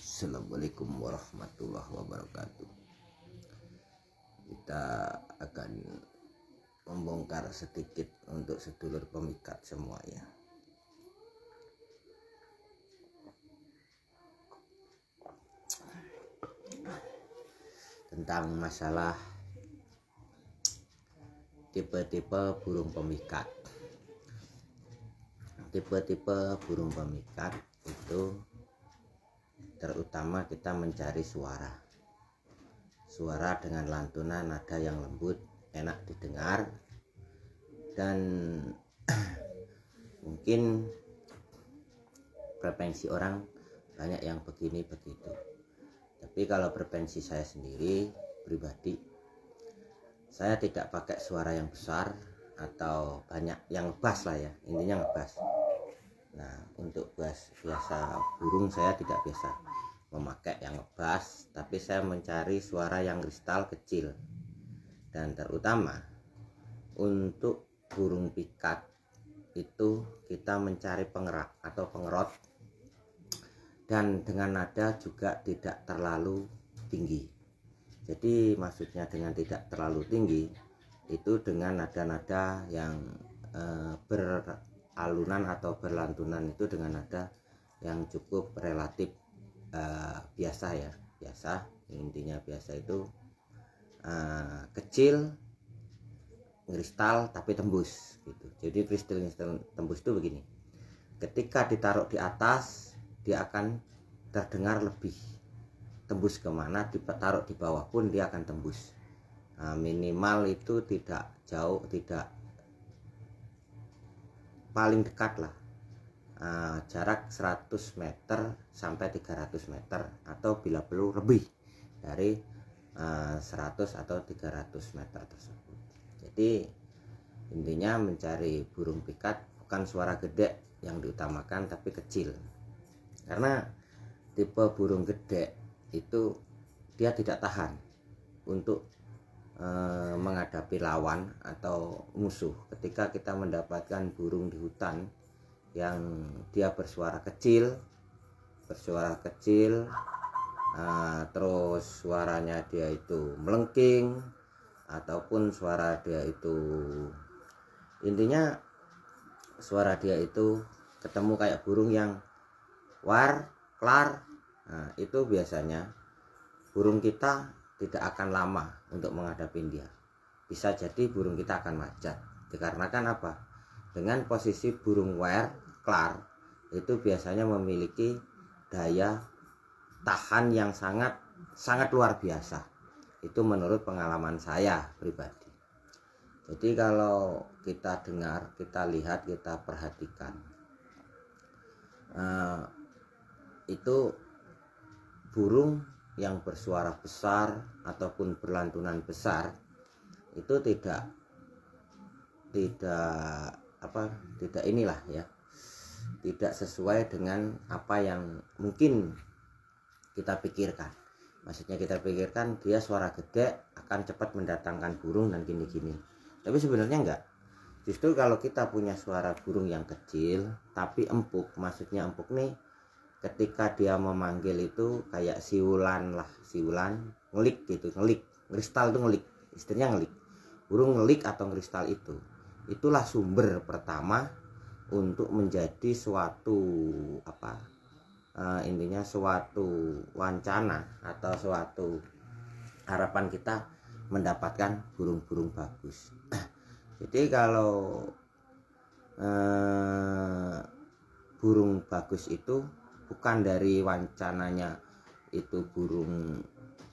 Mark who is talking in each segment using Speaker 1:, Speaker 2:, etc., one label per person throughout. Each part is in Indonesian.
Speaker 1: Assalamualaikum warahmatullahi wabarakatuh Kita akan membongkar sedikit untuk sedulur pemikat semua ya Tentang masalah tipe-tipe burung pemikat tipe-tipe burung pemikat itu terutama kita mencari suara suara dengan lantunan nada yang lembut enak didengar dan mungkin preferensi orang banyak yang begini begitu tapi kalau preferensi saya sendiri pribadi saya tidak pakai suara yang besar atau banyak yang ngebas lah ya intinya ngebas. nah untuk bass biasa burung saya tidak biasa memakai yang ngebas tapi saya mencari suara yang kristal kecil dan terutama untuk burung pikat itu kita mencari pengerak atau pengerot dan dengan nada juga tidak terlalu tinggi jadi maksudnya dengan tidak terlalu tinggi itu dengan nada-nada yang e, beralunan atau berlantunan itu dengan nada yang cukup relatif e, biasa ya biasa intinya biasa itu e, kecil kristal tapi tembus gitu jadi kristal kristal tembus itu begini ketika ditaruh di atas dia akan terdengar lebih tembus kemana taruh di bawah pun dia akan tembus nah, minimal itu tidak jauh tidak paling dekat lah uh, jarak 100 meter sampai 300 meter atau bila perlu lebih dari uh, ah, 100 atau 300 meter tersebut jadi intinya mencari burung pikat bukan suara gede yang diutamakan tapi kecil karena tipe burung gede itu dia tidak tahan untuk e, menghadapi lawan atau musuh ketika kita mendapatkan burung di hutan yang dia bersuara kecil bersuara kecil e, terus suaranya dia itu melengking ataupun suara dia itu intinya suara dia itu ketemu kayak burung yang war klar nah, itu biasanya burung kita tidak akan lama untuk menghadapi dia bisa jadi burung kita akan macet dikarenakan apa dengan posisi burung wire klar itu biasanya memiliki daya tahan yang sangat sangat luar biasa itu menurut pengalaman saya pribadi jadi kalau kita dengar kita lihat kita perhatikan uh, itu burung yang bersuara besar ataupun berlantunan besar itu tidak tidak apa tidak inilah ya tidak sesuai dengan apa yang mungkin kita pikirkan maksudnya kita pikirkan dia suara gede akan cepat mendatangkan burung dan gini-gini tapi sebenarnya enggak justru kalau kita punya suara burung yang kecil tapi empuk maksudnya empuk nih ketika dia memanggil itu kayak siulan lah siulan ngelik gitu ngelik kristal itu ngelik istrinya ngelik burung ngelik atau kristal itu itulah sumber pertama untuk menjadi suatu apa uh, intinya suatu wancana atau suatu harapan kita mendapatkan burung-burung bagus jadi kalau uh, burung bagus itu bukan dari wancananya itu burung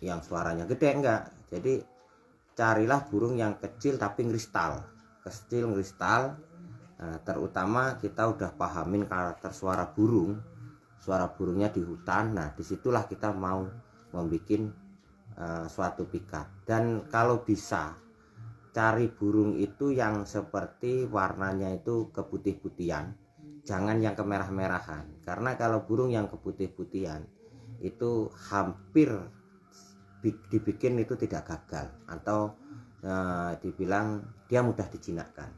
Speaker 1: yang suaranya gede enggak jadi carilah burung yang kecil tapi kristal kecil kristal nah, terutama kita udah pahamin karakter suara burung suara burungnya di hutan nah disitulah kita mau membuat uh, eh, suatu pikat dan kalau bisa cari burung itu yang seperti warnanya itu keputih-putihan jangan yang kemerah-merahan karena kalau burung yang keputih-putihan itu hampir dibikin itu tidak gagal atau e, dibilang dia mudah dijinakkan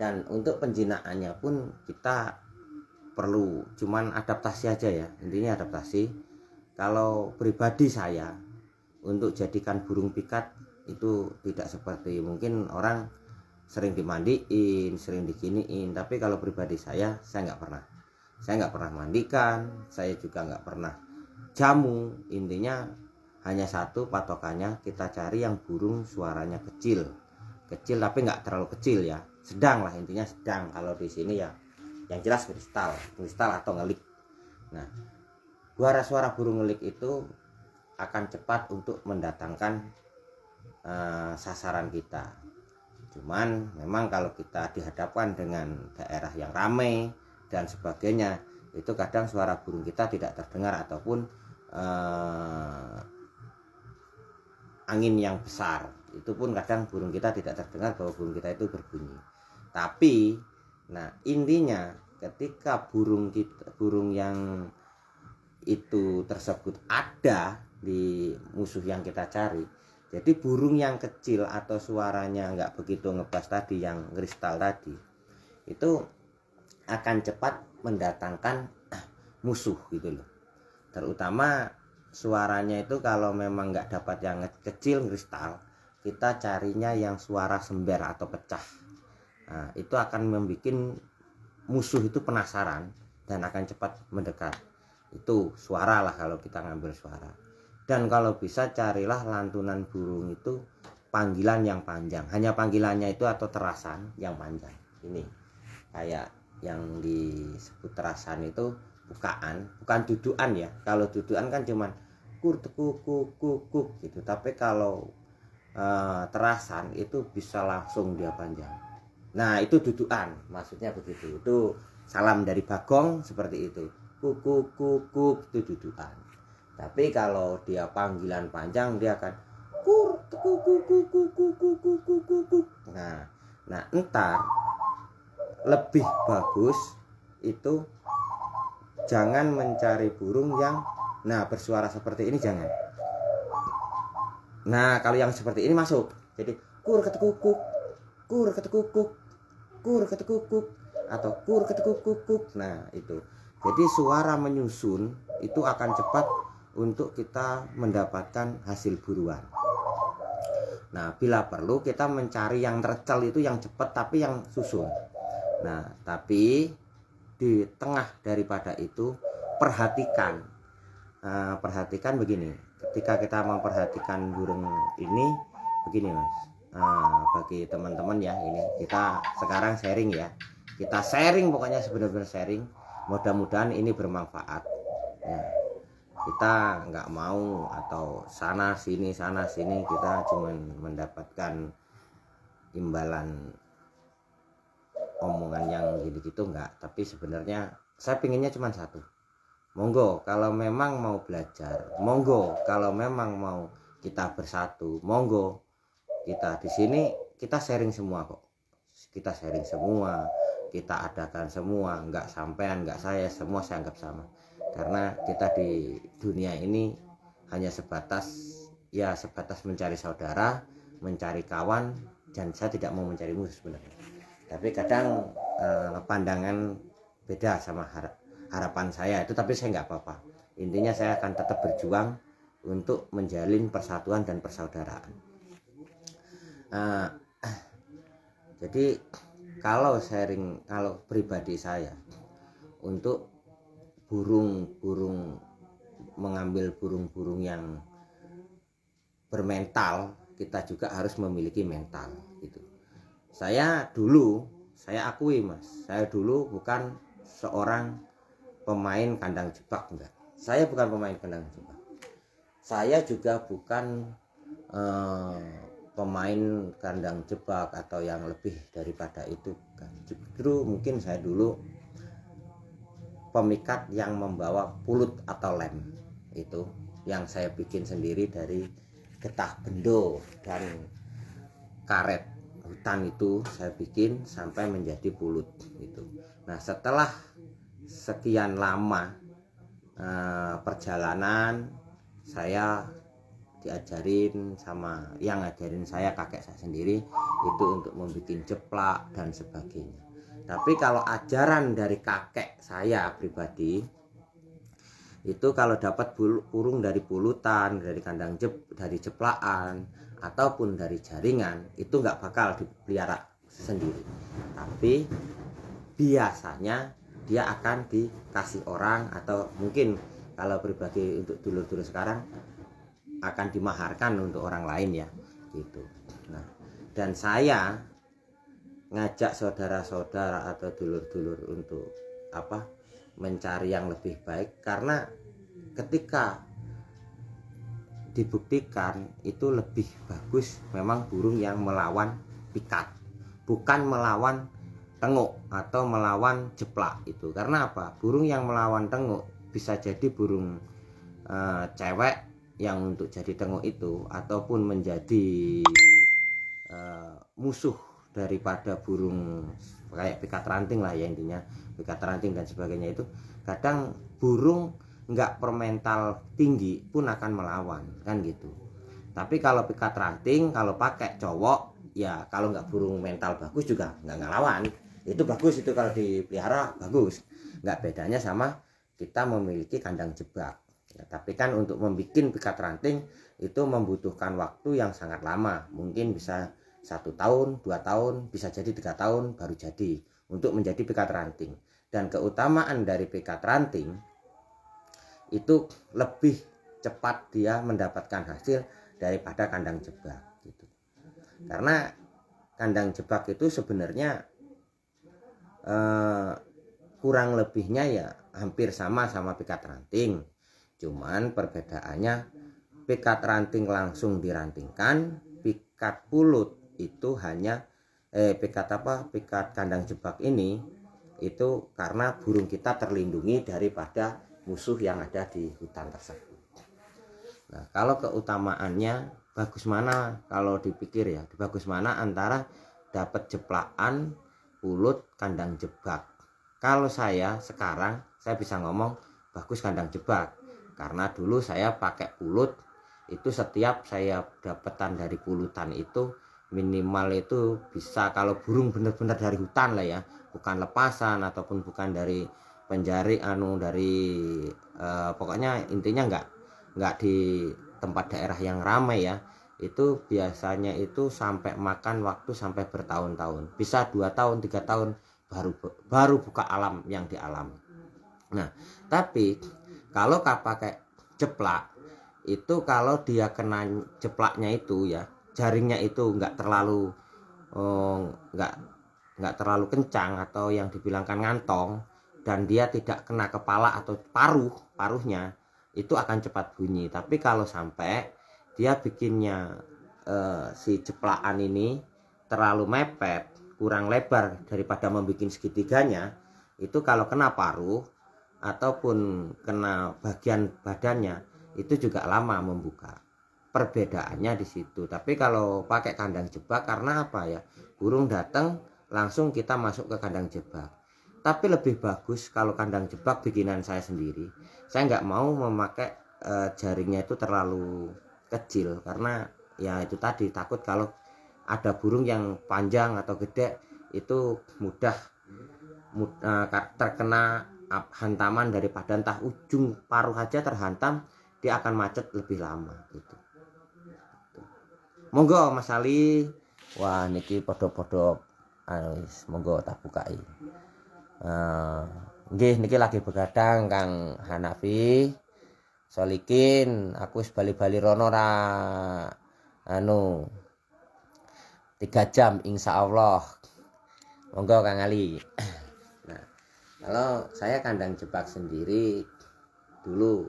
Speaker 1: dan untuk penjinakannya pun kita perlu cuman adaptasi aja ya intinya adaptasi kalau pribadi saya untuk jadikan burung pikat itu tidak seperti mungkin orang sering dimandiin sering dikiniin tapi kalau pribadi saya saya nggak pernah saya nggak pernah mandikan saya juga nggak pernah jamu intinya hanya satu patokannya kita cari yang burung suaranya kecil kecil tapi nggak terlalu kecil ya sedang lah intinya sedang kalau di sini ya yang jelas kristal kristal atau ngelik nah suara suara burung ngelik itu akan cepat untuk mendatangkan uh, sasaran kita cuman memang kalau kita dihadapkan dengan daerah yang ramai dan sebagainya itu kadang suara burung kita tidak terdengar ataupun eh, angin yang besar itu pun kadang burung kita tidak terdengar bahwa burung kita itu berbunyi tapi nah intinya ketika burung kita burung yang itu tersebut ada di musuh yang kita cari jadi burung yang kecil atau suaranya nggak begitu ngebas tadi yang kristal tadi itu akan cepat mendatangkan ah, musuh gitu loh. Terutama suaranya itu kalau memang nggak dapat yang kecil kristal, kita carinya yang suara sember atau pecah. Nah, itu akan membuat musuh itu penasaran dan akan cepat mendekat. Itu suara lah kalau kita ngambil suara dan kalau bisa carilah lantunan burung itu panggilan yang panjang hanya panggilannya itu atau terasan yang panjang ini kayak yang disebut terasan itu bukaan bukan dudukan ya kalau dudukan kan cuman kur kuku kuku gitu tapi kalau e, terasan itu bisa langsung dia panjang nah itu dudukan maksudnya begitu itu salam dari bagong seperti itu kuku kuku itu dudukan tapi kalau dia panggilan panjang dia akan kur Nah, nah entar lebih bagus itu jangan mencari burung yang nah bersuara seperti ini jangan. Nah, kalau yang seperti ini masuk. Jadi kur ketekukuk, kur ketekukuk, kur ketekukuk atau kur ketekukuk. Nah, itu. Jadi suara menyusun itu akan cepat untuk kita mendapatkan hasil buruan. Nah, bila perlu kita mencari yang tercel itu yang cepat tapi yang susun. Nah, tapi di tengah daripada itu perhatikan uh, perhatikan begini. Ketika kita memperhatikan burung ini begini, Mas. Uh, bagi teman-teman ya ini kita sekarang sharing ya. Kita sharing pokoknya sebenarnya sharing. Mudah-mudahan ini bermanfaat. Ya kita nggak mau atau sana sini sana sini kita cuma mendapatkan imbalan omongan yang gini gitu nggak tapi sebenarnya saya pinginnya cuma satu monggo kalau memang mau belajar monggo kalau memang mau kita bersatu monggo kita di sini kita sharing semua kok kita sharing semua kita adakan semua nggak sampean nggak saya semua saya anggap sama karena kita di dunia ini hanya sebatas ya sebatas mencari saudara mencari kawan dan saya tidak mau mencari musuh sebenarnya tapi kadang eh, pandangan beda sama harapan saya itu tapi saya nggak apa-apa intinya saya akan tetap berjuang untuk menjalin persatuan dan persaudaraan eh, jadi kalau sharing kalau pribadi saya untuk burung-burung mengambil burung-burung yang bermental kita juga harus memiliki mental gitu saya dulu saya akui mas saya dulu bukan seorang pemain kandang jebak enggak saya bukan pemain kandang jebak saya juga bukan eh, pemain kandang jebak atau yang lebih daripada itu kan. justru mungkin saya dulu pemikat yang membawa pulut atau lem itu yang saya bikin sendiri dari getah bendo dan karet hutan itu saya bikin sampai menjadi pulut itu. Nah setelah sekian lama eh, perjalanan saya diajarin sama yang ngajarin saya kakek saya sendiri itu untuk membuat jeplak dan sebagainya tapi kalau ajaran dari kakek saya pribadi itu kalau dapat burung dari pulutan, dari kandang jep, dari jeplaan ataupun dari jaringan itu nggak bakal dipelihara sendiri. Tapi biasanya dia akan dikasih orang atau mungkin kalau pribadi untuk dulu dulu sekarang akan dimaharkan untuk orang lain ya gitu. Nah, dan saya ngajak saudara-saudara atau dulur-dulur untuk apa mencari yang lebih baik karena ketika dibuktikan itu lebih bagus memang burung yang melawan pikat bukan melawan tenguk atau melawan jeplak itu karena apa burung yang melawan tenguk bisa jadi burung e, cewek yang untuk jadi tenguk itu ataupun menjadi e, musuh daripada burung kayak pikat ranting lah ya intinya pikat ranting dan sebagainya itu kadang burung nggak permental tinggi pun akan melawan kan gitu tapi kalau pikat ranting kalau pakai cowok ya kalau nggak burung mental bagus juga nggak ngelawan itu bagus itu kalau dipelihara bagus nggak bedanya sama kita memiliki kandang jebak ya, tapi kan untuk membuat pikat ranting itu membutuhkan waktu yang sangat lama mungkin bisa satu tahun, dua tahun, bisa jadi tiga tahun baru jadi untuk menjadi pikat teranting Dan keutamaan dari pikat teranting itu lebih cepat dia mendapatkan hasil daripada kandang jebak gitu. Karena kandang jebak itu sebenarnya eh, kurang lebihnya ya hampir sama sama pikat teranting Cuman perbedaannya pikat teranting langsung dirantingkan, pikat pulut itu hanya eh pikat apa pikat kandang jebak ini itu karena burung kita terlindungi daripada musuh yang ada di hutan tersebut. Nah, kalau keutamaannya bagus mana kalau dipikir ya, bagus mana antara dapat jeplaan, pulut, kandang jebak. Kalau saya sekarang saya bisa ngomong bagus kandang jebak karena dulu saya pakai pulut itu setiap saya dapetan dari pulutan itu minimal itu bisa kalau burung benar-benar dari hutan lah ya bukan lepasan ataupun bukan dari penjari anu dari eh, pokoknya intinya enggak enggak di tempat daerah yang ramai ya itu biasanya itu sampai makan waktu sampai bertahun-tahun bisa dua tahun tiga tahun baru baru buka alam yang di alam nah tapi kalau pakai jeplak itu kalau dia kena jeplaknya itu ya jaringnya itu nggak terlalu oh, nggak oh, nggak terlalu kencang atau yang dibilangkan ngantong dan dia tidak kena kepala atau paruh paruhnya itu akan cepat bunyi tapi kalau sampai dia bikinnya eh, si jeplaan ini terlalu mepet kurang lebar daripada membuat segitiganya itu kalau kena paruh ataupun kena bagian badannya itu juga lama membuka perbedaannya di situ tapi kalau pakai kandang jebak karena apa ya burung datang langsung kita masuk ke kandang jebak tapi lebih bagus kalau kandang jebak bikinan saya sendiri saya nggak mau memakai e, jaringnya itu terlalu kecil karena ya itu tadi takut kalau ada burung yang panjang atau gede itu mudah mud, e, terkena hantaman daripada entah ujung paruh aja terhantam dia akan macet lebih lama gitu monggo Mas Ali wah niki podo-podo ah, wis monggo tak buka uh, ah, nggih niki lagi begadang Kang Hanafi Solikin aku wis bali-bali rono ra anu tiga jam insya Allah monggo Kang Ali nah kalau saya kandang jebak sendiri dulu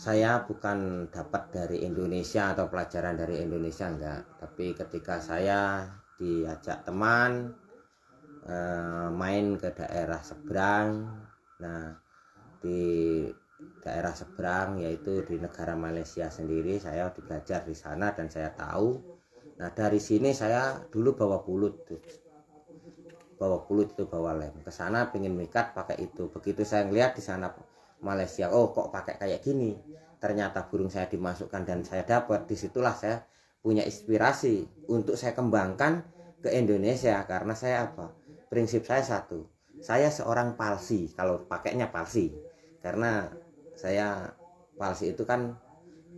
Speaker 1: saya bukan dapat dari Indonesia atau pelajaran dari Indonesia enggak tapi ketika saya diajak teman eh, main ke daerah seberang nah di daerah seberang yaitu di negara Malaysia sendiri saya belajar di sana dan saya tahu nah dari sini saya dulu bawa pulut tuh bawa pulut itu bawa lem ke sana pengen mikat pakai itu begitu saya melihat di sana Malaysia oh kok pakai kayak gini ternyata burung saya dimasukkan dan saya dapat disitulah saya punya inspirasi untuk saya kembangkan ke Indonesia karena saya apa prinsip saya satu saya seorang palsi kalau pakainya palsi karena saya palsi itu kan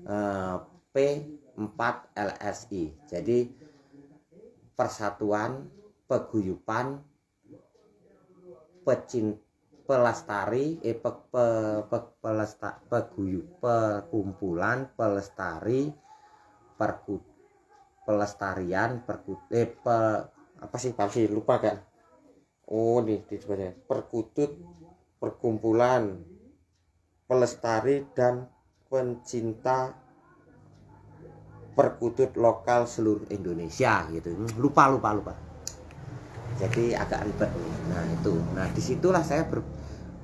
Speaker 1: eh, P4LSI jadi persatuan peguyupan pecinta pelestari eh pe, pe, pe, pelesta, peguyu, perkumpulan pelestari perku, pelestarian perkut eh pe, apa sih apa sih lupa kan oh nih sebenarnya perkutut perkumpulan pelestari dan pencinta perkutut lokal seluruh Indonesia gitu lupa lupa lupa jadi agak ribet nah itu nah disitulah saya ber,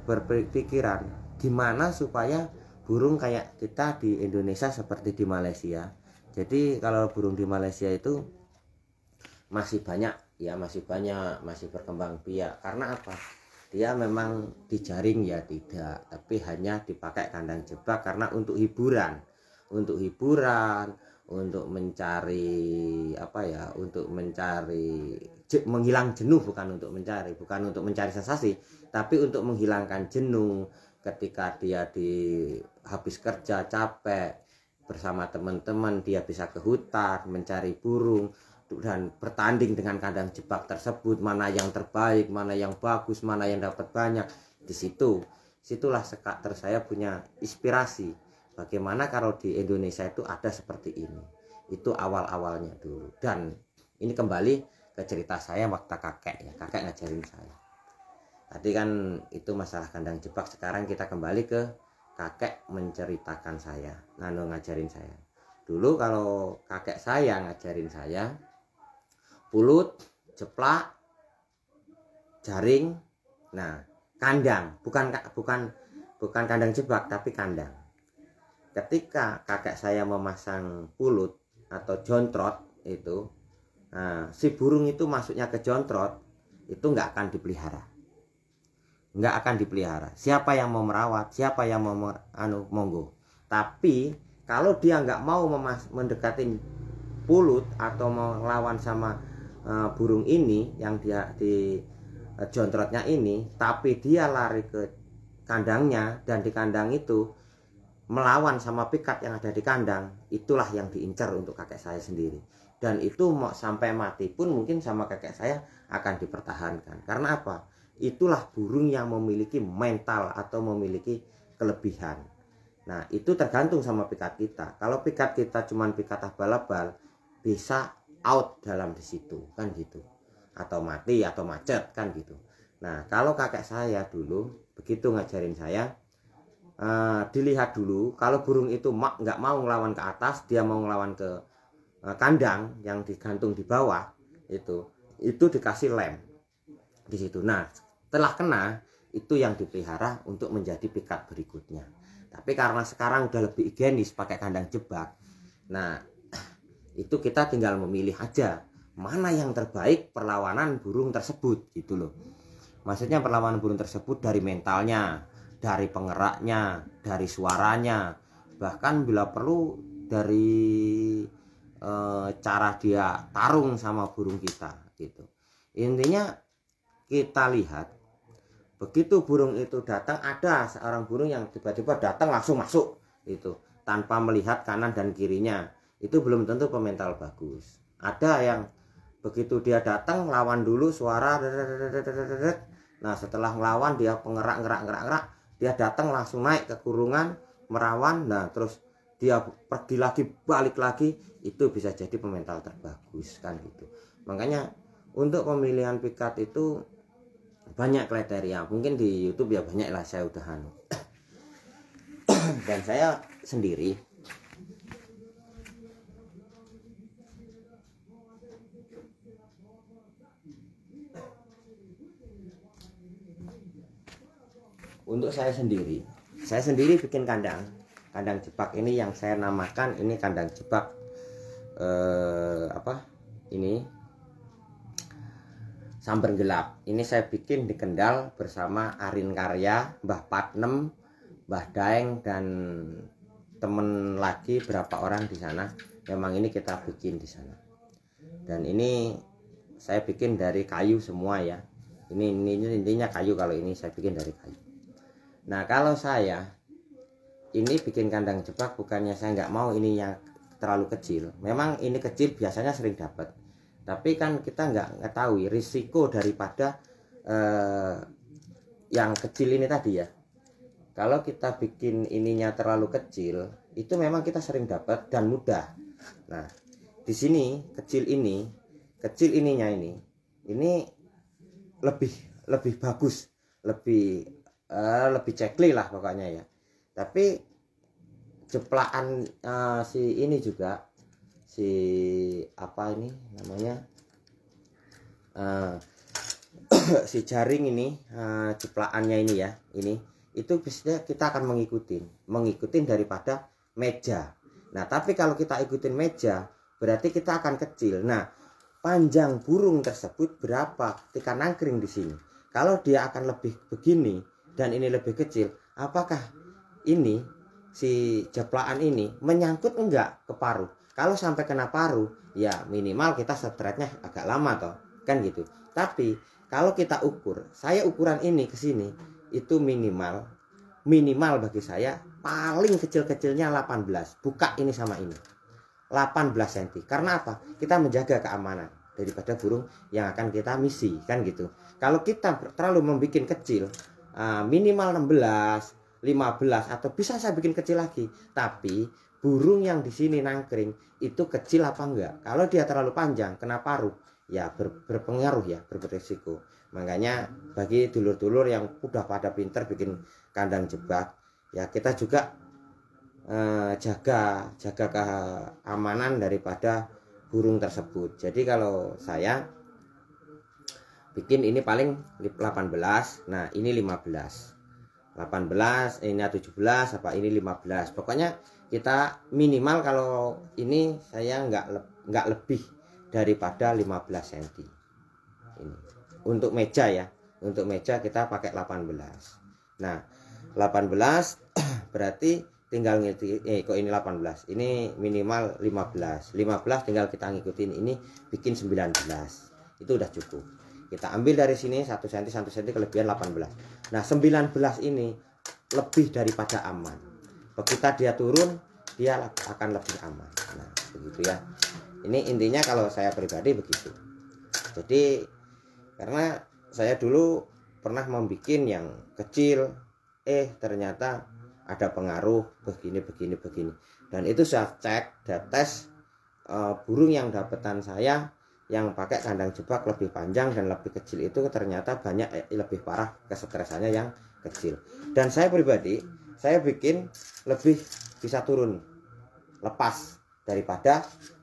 Speaker 1: berpikiran gimana supaya burung kayak kita di Indonesia seperti di Malaysia jadi kalau burung di Malaysia itu masih banyak ya masih banyak masih berkembang biak karena apa dia memang dijaring ya tidak tapi hanya dipakai kandang jebak karena untuk hiburan untuk hiburan untuk mencari apa ya untuk mencari menghilang jenuh bukan untuk mencari, bukan untuk mencari sensasi, tapi untuk menghilangkan jenuh ketika dia di habis kerja capek bersama teman-teman dia bisa ke hutan mencari burung dan bertanding dengan kandang jebak tersebut mana yang terbaik mana yang bagus mana yang dapat banyak di situ situlah sekater saya punya inspirasi bagaimana kalau di Indonesia itu ada seperti ini itu awal-awalnya dulu dan ini kembali ke cerita saya waktu kakek ya kakek ngajarin saya tadi kan itu masalah kandang jebak sekarang kita kembali ke kakek menceritakan saya nganu ngajarin saya dulu kalau kakek saya ngajarin saya pulut jeplak jaring nah kandang bukan bukan bukan kandang jebak tapi kandang ketika kakek saya memasang pulut atau jontrot itu Nah, si burung itu masuknya ke jontrot itu nggak akan dipelihara. Nggak akan dipelihara. Siapa yang mau merawat, siapa yang mau anu monggo. Tapi kalau dia nggak mau memas mendekati pulut atau mau lawan sama e, burung ini yang dia di e, jontrotnya ini, tapi dia lari ke kandangnya dan di kandang itu melawan sama pikat yang ada di kandang, itulah yang diincar untuk kakek saya sendiri dan itu mau sampai mati pun mungkin sama kakek saya akan dipertahankan karena apa itulah burung yang memiliki mental atau memiliki kelebihan nah itu tergantung sama pikat kita kalau pikat kita cuma pikat abal-abal ah bisa out dalam disitu kan gitu atau mati atau macet kan gitu nah kalau kakek saya dulu begitu ngajarin saya uh, dilihat dulu kalau burung itu mak nggak mau ngelawan ke atas dia mau ngelawan ke Eh, kandang yang digantung di bawah itu itu dikasih lem di situ. Nah, telah kena itu yang dipelihara untuk menjadi pikat berikutnya. Tapi karena sekarang udah lebih higienis pakai kandang jebak. Nah, itu kita tinggal memilih aja mana yang terbaik perlawanan burung tersebut gitu loh. Maksudnya perlawanan burung tersebut dari mentalnya, dari pengeraknya, dari suaranya, bahkan bila perlu dari e, cara dia tarung sama burung kita gitu intinya kita lihat begitu burung itu datang ada seorang burung yang tiba-tiba datang langsung masuk itu tanpa melihat kanan dan kirinya itu belum tentu pemental bagus ada yang begitu dia datang lawan dulu suara nah setelah melawan dia pengerak ngerak ngerak ngerak dia datang langsung naik ke kurungan merawan nah terus dia pergi lagi balik lagi itu bisa jadi pemental terbagus kan gitu makanya untuk pemilihan pikat itu banyak kriteria mungkin di YouTube ya banyak lah saya udah anu dan saya sendiri untuk saya sendiri saya sendiri bikin kandang kandang jebak ini yang saya namakan ini kandang jebak eh, apa ini samber gelap ini saya bikin di Kendal bersama Arin Karya Mbah Patnem Mbah Daeng dan temen lagi berapa orang di sana memang ini kita bikin di sana dan ini saya bikin dari kayu semua ya ini, ini intinya kayu kalau ini saya bikin dari kayu nah kalau saya ini bikin kandang jebak bukannya saya nggak mau ini yang terlalu kecil memang ini kecil biasanya sering dapat tapi kan kita nggak ngetahui risiko daripada eh, yang kecil ini tadi ya kalau kita bikin ininya terlalu kecil itu memang kita sering dapat dan mudah nah di sini kecil ini kecil ininya ini ini lebih lebih bagus lebih uh, lebih cekli lah pokoknya ya tapi jeplakan uh, eh, si ini juga si apa ini namanya uh, si jaring ini uh, eh, jeplakannya ini ya ini itu biasanya kita akan mengikuti mengikuti daripada meja nah tapi kalau kita ikutin meja berarti kita akan kecil nah panjang burung tersebut berapa ketika nangkring di sini kalau dia akan lebih begini dan ini lebih kecil apakah ini si jeplaan ini menyangkut enggak ke paru kalau sampai kena paru ya minimal kita setretnya agak lama toh kan gitu tapi kalau kita ukur saya ukuran ini ke sini itu minimal minimal bagi saya paling kecil-kecilnya 18 buka ini sama ini 18 cm karena apa kita menjaga keamanan daripada burung yang akan kita misi kan gitu kalau kita terlalu membuat kecil ah, minimal 16 15 atau bisa saya bikin kecil lagi. Tapi burung yang di sini nangkring itu kecil apa enggak? Kalau dia terlalu panjang kena paruh ya ber, berpengaruh ya berberesiko. Makanya bagi dulur-dulur yang udah pada pinter bikin kandang jebak ya kita juga eh, jaga jaga keamanan daripada burung tersebut. Jadi kalau saya bikin ini paling 18, nah ini 15 18 ini 17 apa ini 15 pokoknya kita minimal kalau ini saya enggak enggak lebih daripada 15 cm ini untuk meja ya untuk meja kita pakai 18 nah 18 berarti tinggal ngerti eh kok ini 18 ini minimal 15 15 tinggal kita ngikutin ini bikin 19 itu udah cukup kita ambil dari sini 1 cm 1 cm kelebihan 18. Nah, 19 ini lebih daripada aman. Begitu dia turun, dia akan lebih aman. Nah, begitu ya. Ini intinya kalau saya pribadi begitu. Jadi karena saya dulu pernah membuat yang kecil, eh ternyata ada pengaruh begini begini begini. Dan itu saya cek, saya tes uh, burung yang dapetan saya yang pakai kandang jebak lebih panjang dan lebih kecil itu ternyata banyak eh, lebih parah kesetresannya yang kecil dan saya pribadi saya bikin lebih bisa turun lepas daripada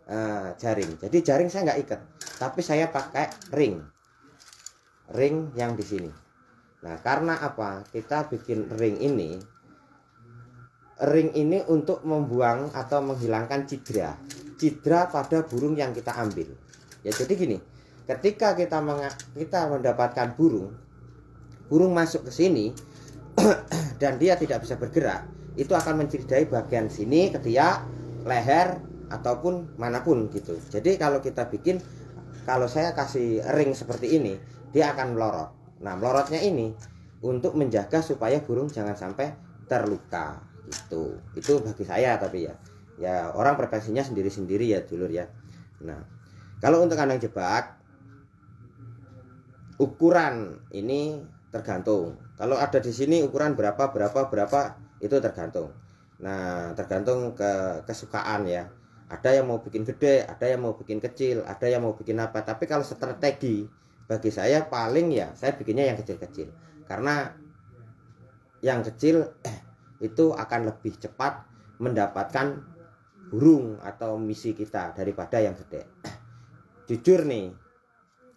Speaker 1: uh, jaring jadi jaring saya nggak ikat tapi saya pakai ring ring yang di sini nah karena apa kita bikin ring ini ring ini untuk membuang atau menghilangkan cedera cedera pada burung yang kita ambil ya jadi gini ketika kita kita mendapatkan burung burung masuk ke sini dan dia tidak bisa bergerak itu akan mencidai bagian sini ketiak leher ataupun manapun gitu jadi kalau kita bikin kalau saya kasih ring seperti ini dia akan melorot nah melorotnya ini untuk menjaga supaya burung jangan sampai terluka gitu itu bagi saya tapi ya ya orang profesinya sendiri-sendiri ya dulur ya nah kalau untuk kandang jebak ukuran ini tergantung. Kalau ada di sini ukuran berapa berapa berapa itu tergantung. Nah, tergantung ke kesukaan ya. Ada yang mau bikin gede, ada yang mau bikin kecil, ada yang mau bikin apa. Tapi kalau strategi bagi saya paling ya saya bikinnya yang kecil-kecil. Karena yang kecil eh, itu akan lebih cepat mendapatkan burung atau misi kita daripada yang gede jujur nih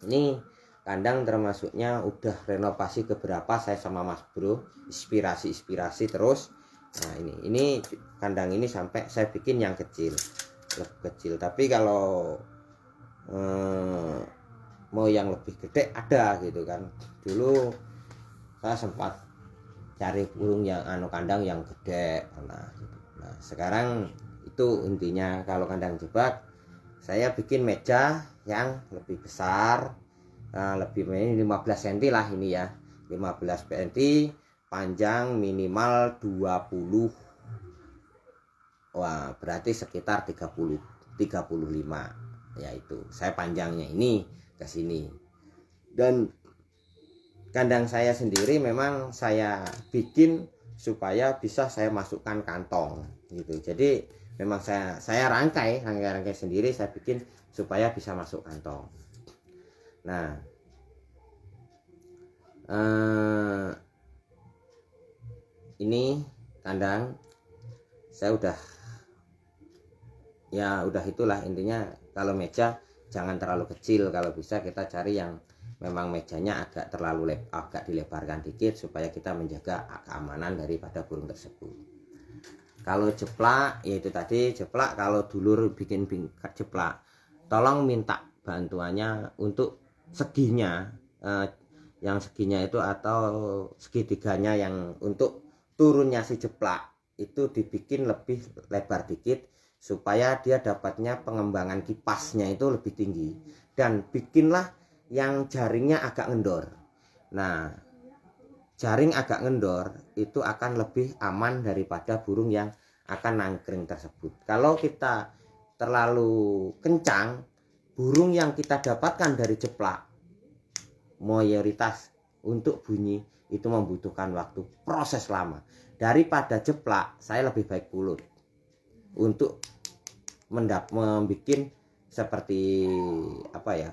Speaker 1: ini kandang termasuknya udah renovasi keberapa saya sama mas bro inspirasi-inspirasi terus nah ini ini kandang ini sampai saya bikin yang kecil lebih kecil tapi kalau eh, mau yang lebih gede ada gitu kan dulu saya sempat cari burung yang anu kandang yang gede nah, gitu. nah sekarang itu intinya kalau kandang jebak saya bikin meja yang lebih besar eh, lebih ini 15 cm lah ini ya 15 cm panjang minimal 20 Wah berarti sekitar 30 35 yaitu saya panjangnya ini ke sini dan kandang saya sendiri memang saya bikin supaya bisa saya masukkan kantong gitu jadi memang saya saya rangkai rangkai-rangkai sendiri saya bikin supaya bisa masuk kantong nah uh, ini kandang saya udah ya udah itulah intinya kalau meja jangan terlalu kecil kalau bisa kita cari yang memang mejanya agak terlalu lebar agak dilebarkan dikit supaya kita menjaga keamanan daripada burung tersebut kalau jeplak yaitu tadi jeplak kalau dulur bikin jeplak tolong minta bantuannya untuk seginya eh, yang seginya itu atau segitiganya yang untuk turunnya si jeplak itu dibikin lebih lebar dikit supaya dia dapatnya pengembangan kipasnya itu lebih tinggi dan bikinlah yang jaringnya agak ngendor nah jaring agak ngendor itu akan lebih aman daripada burung yang akan nangkring tersebut. Kalau kita terlalu kencang, burung yang kita dapatkan dari jeplak mayoritas untuk bunyi itu membutuhkan waktu proses lama. Daripada jeplak, saya lebih baik pulut untuk mendap membuat seperti apa ya?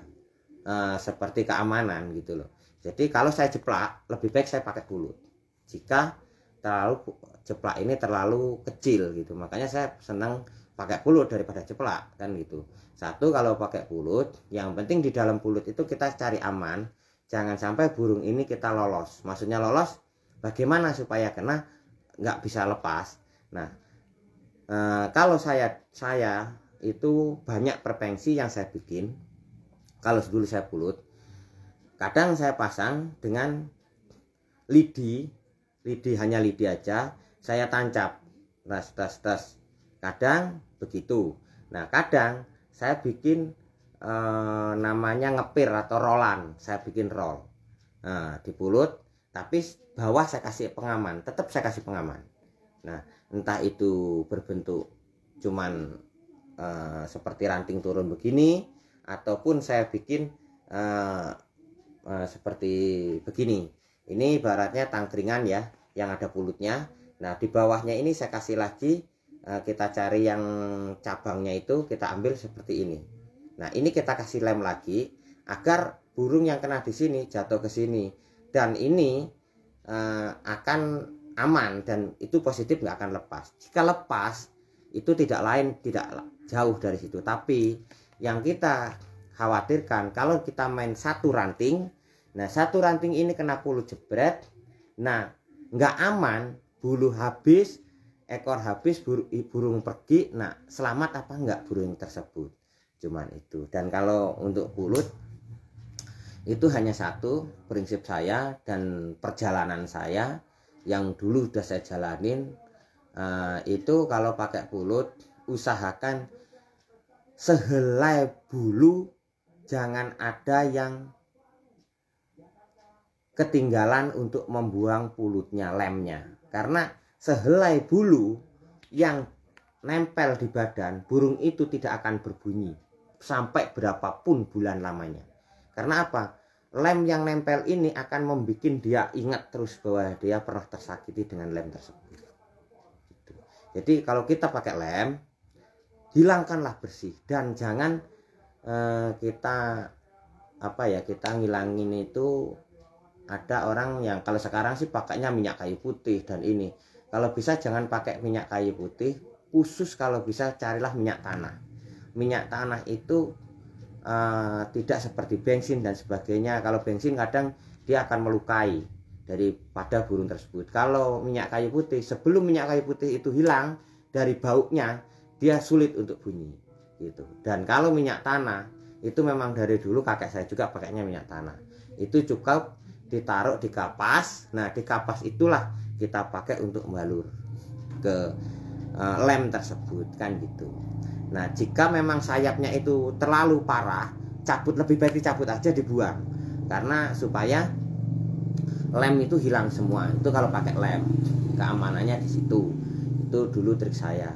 Speaker 1: Uh, seperti keamanan gitu loh. Jadi kalau saya jeplak, lebih baik saya pakai bulut. Jika terlalu jeplak ini terlalu kecil gitu, makanya saya senang pakai bulut daripada jeplak kan gitu. Satu kalau pakai bulut, yang penting di dalam bulut itu kita cari aman, jangan sampai burung ini kita lolos. Maksudnya lolos, bagaimana supaya kena nggak bisa lepas. Nah, e, kalau saya saya itu banyak perpensi yang saya bikin. Kalau dulu saya bulut, kadang saya pasang dengan lidi lidi hanya lidi aja saya tancap tas tas tas kadang begitu nah kadang saya bikin eh, namanya ngepir atau rolan saya bikin roll nah, pulut tapi bawah saya kasih pengaman tetap saya kasih pengaman nah entah itu berbentuk cuman eh, seperti ranting turun begini ataupun saya bikin eh, Eh, seperti begini ini baratnya tangkringan ya yang ada bulutnya nah di bawahnya ini saya kasih lagi eh, kita cari yang cabangnya itu kita ambil seperti ini nah ini kita kasih lem lagi agar burung yang kena di sini jatuh ke sini dan ini uh, akan aman dan itu positif nggak akan lepas jika lepas itu tidak lain tidak jauh dari situ tapi yang kita khawatirkan kalau kita main satu ranting Nah, satu ranting ini kena puluh jebret. Nah, nggak aman, bulu habis, ekor habis, bur burung pergi. Nah, selamat apa nggak burung tersebut? Cuman itu. Dan kalau untuk bulut itu hanya satu prinsip saya dan perjalanan saya yang dulu sudah saya jalanin uh, itu kalau pakai bulut usahakan sehelai bulu jangan ada yang ketinggalan untuk membuang pulutnya, lemnya. Karena sehelai bulu yang nempel di badan, burung itu tidak akan berbunyi sampai berapapun bulan lamanya. Karena apa? Lem yang nempel ini akan membuat dia ingat terus bahwa dia pernah tersakiti dengan lem tersebut. Gitu. Jadi kalau kita pakai lem, hilangkanlah bersih dan jangan eh, kita apa ya kita ngilangin itu ada orang yang kalau sekarang sih pakainya minyak kayu putih dan ini kalau bisa jangan pakai minyak kayu putih khusus kalau bisa carilah minyak tanah minyak tanah itu uh, tidak seperti bensin dan sebagainya kalau bensin kadang dia akan melukai daripada burung tersebut kalau minyak kayu putih sebelum minyak kayu putih itu hilang dari baunya dia sulit untuk bunyi gitu dan kalau minyak tanah itu memang dari dulu kakek saya juga pakainya minyak tanah itu cukup ditaruh di kapas nah di kapas itulah kita pakai untuk balur ke uh, lem tersebut kan gitu nah jika memang sayapnya itu terlalu parah cabut lebih baik dicabut aja dibuang karena supaya lem itu hilang semua itu kalau pakai lem keamanannya di situ itu dulu trik saya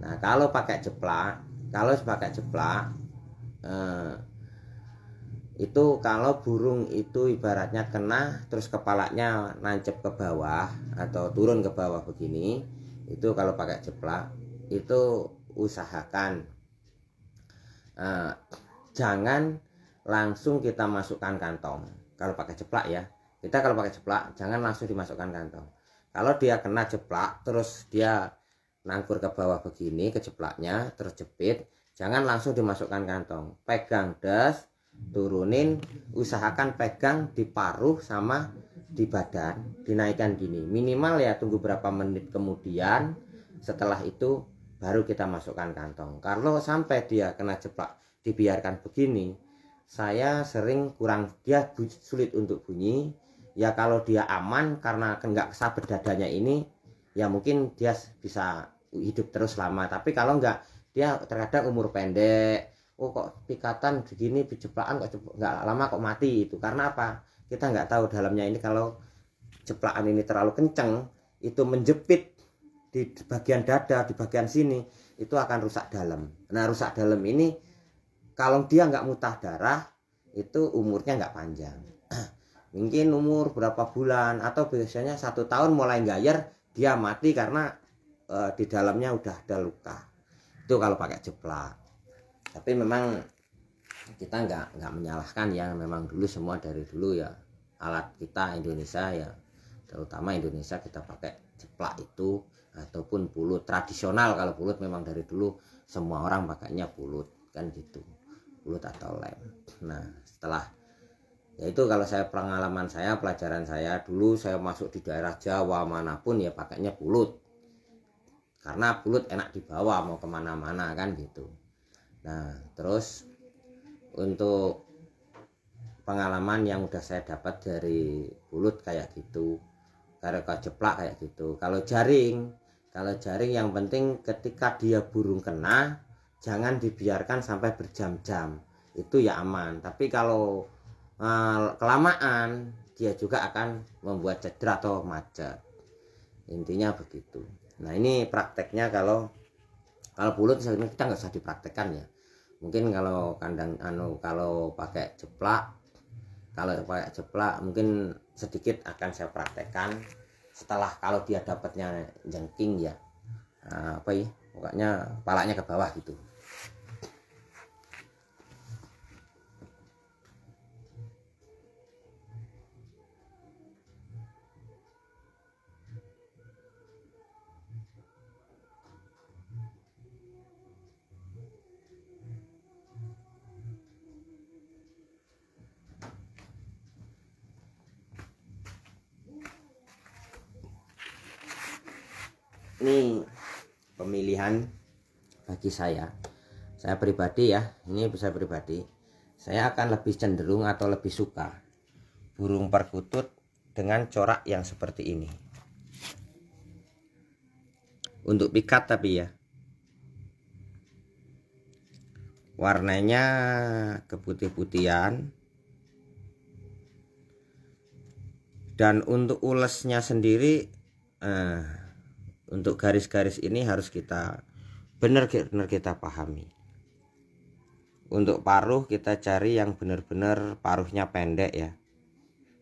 Speaker 1: nah kalau pakai jeplak kalau pakai jeplak eh, itu kalau burung itu ibaratnya kena terus kepalanya nancep ke bawah atau turun ke bawah begini itu kalau pakai jeplak itu usahakan eh, jangan langsung kita masukkan kantong kalau pakai jeplak ya kita kalau pakai jeplak jangan langsung dimasukkan kantong kalau dia kena jeplak terus dia nangkur ke bawah begini ke jeplaknya terus jepit jangan langsung dimasukkan kantong pegang das turunin usahakan pegang di paruh sama di badan dinaikkan gini minimal ya tunggu berapa menit kemudian setelah itu baru kita masukkan kantong kalau sampai dia kena jeplak dibiarkan begini saya sering kurang dia sulit untuk bunyi ya kalau dia aman karena enggak kesabet dadanya ini ya mungkin dia bisa hidup terus lama tapi kalau enggak dia terkadang umur pendek oh kok pikatan begini bejeplakan kok nggak lama kok mati itu karena apa kita nggak tahu dalamnya ini kalau jeplakan ini terlalu kenceng itu menjepit di bagian dada di bagian sini itu akan rusak dalam nah rusak dalam ini kalau dia nggak mutah darah itu umurnya nggak panjang mungkin umur berapa bulan atau biasanya satu tahun mulai gayer dia mati karena e, di dalamnya udah ada luka itu kalau pakai jeplak tapi memang kita nggak nggak menyalahkan ya memang dulu semua dari dulu ya alat kita Indonesia ya terutama Indonesia kita pakai ceplok itu ataupun pulut tradisional kalau pulut memang dari dulu semua orang pakainya pulut kan gitu pulut atau lem nah setelah ya itu kalau saya pengalaman saya pelajaran saya dulu saya masuk di daerah Jawa manapun ya pakainya pulut karena pulut enak dibawa mau kemana-mana kan gitu nah terus untuk pengalaman yang udah saya dapat dari bulut kayak gitu kalau jeplak kayak gitu kalau jaring kalau jaring yang penting ketika dia burung kena jangan dibiarkan sampai berjam-jam itu ya aman tapi kalau eh, kelamaan dia juga akan membuat cedera atau macet intinya begitu nah ini prakteknya kalau kalau bulut sebenarnya kita nggak usah dipraktekkan ya mungkin kalau kandang anu kalau pakai jeplak kalau pakai jeplak mungkin sedikit akan saya praktekkan setelah kalau dia dapatnya jengking ya eh, apa ya pokoknya palanya ke bawah gitu Ini pemilihan bagi saya saya pribadi ya ini bisa pribadi saya akan lebih cenderung atau lebih suka burung perkutut dengan corak yang seperti ini untuk pikat tapi ya warnanya keputih-putihan dan untuk ulesnya sendiri eh, untuk garis-garis ini harus kita benar-benar kita pahami untuk paruh kita cari yang benar-benar paruhnya pendek ya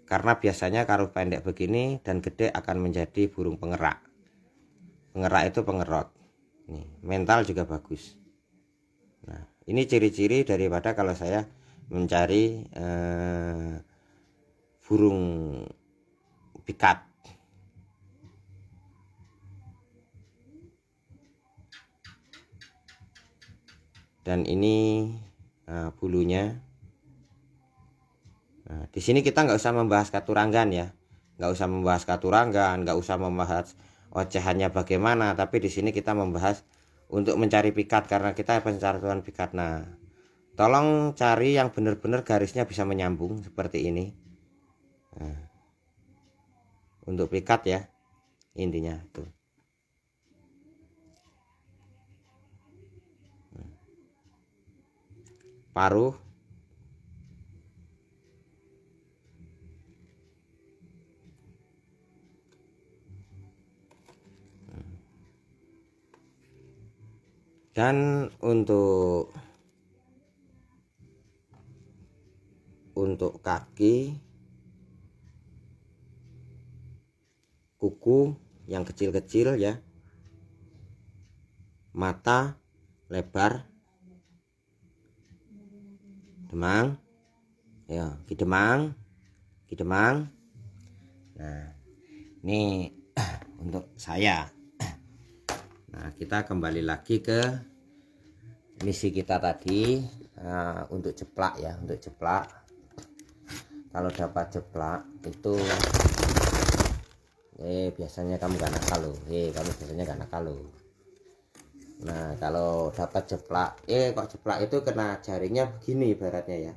Speaker 1: karena biasanya paruh pendek begini dan gede akan menjadi burung pengerak pengerak itu pengerot nih mental juga bagus nah ini ciri-ciri daripada kalau saya mencari eh, burung pikat dan ini uh, bulunya nah, di sini kita nggak usah membahas katuranggan ya nggak usah membahas katuranggan nggak usah membahas ocehannya bagaimana tapi di sini kita membahas untuk mencari pikat karena kita pencarian pikat nah tolong cari yang benar-benar garisnya bisa menyambung seperti ini nah, untuk pikat ya intinya tuh paruh dan untuk untuk kaki kuku yang kecil-kecil ya mata lebar Demang ya Ki Demang Ki Demang nah ini untuk saya nah kita kembali lagi ke misi kita tadi uh, untuk ceplok ya untuk ceplok. kalau dapat ceplok itu eh biasanya kamu gak nakal loh eh kamu biasanya gak nakal loh Nah, kalau dapat jeplak, eh kok jeplak itu kena jaringnya begini ibaratnya ya.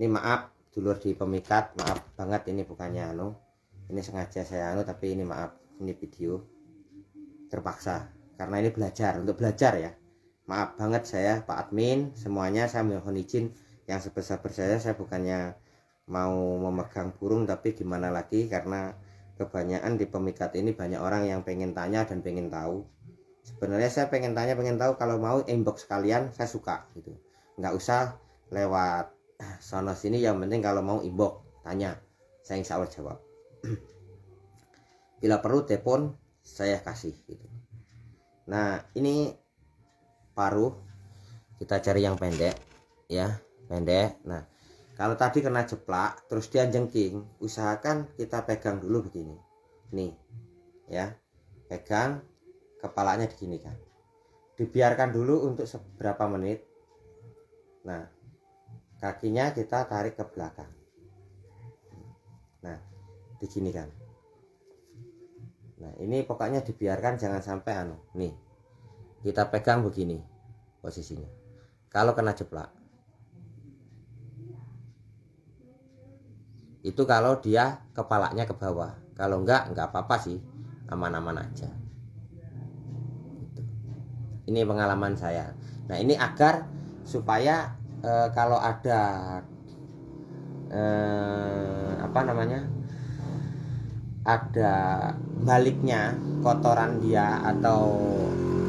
Speaker 1: Ini maaf, dulur di pemikat, maaf banget ini bukannya anu. Ini sengaja saya anu tapi ini maaf, ini video terpaksa karena ini belajar, untuk belajar ya. Maaf banget saya Pak Admin, semuanya saya mohon izin yang sebesar-besarnya saya bukannya mau memegang burung tapi gimana lagi karena kebanyakan di pemikat ini banyak orang yang pengen tanya dan pengen tahu sebenarnya saya pengen tanya pengen tahu kalau mau inbox kalian saya suka gitu nggak usah lewat sonos sini yang penting kalau mau inbox tanya saya insya Allah jawab bila perlu telepon saya kasih gitu nah ini paruh kita cari yang pendek ya pendek nah kalau tadi kena jeplak terus dia jengking usahakan kita pegang dulu begini nih ya pegang kepalanya begini kan dibiarkan dulu untuk seberapa menit nah kakinya kita tarik ke belakang nah begini kan nah ini pokoknya dibiarkan jangan sampai anu nih kita pegang begini posisinya kalau kena jeplak itu kalau dia kepalanya ke bawah kalau enggak enggak apa-apa sih aman-aman aja ini pengalaman saya nah ini agar supaya e, kalau ada e, apa namanya ada baliknya kotoran dia atau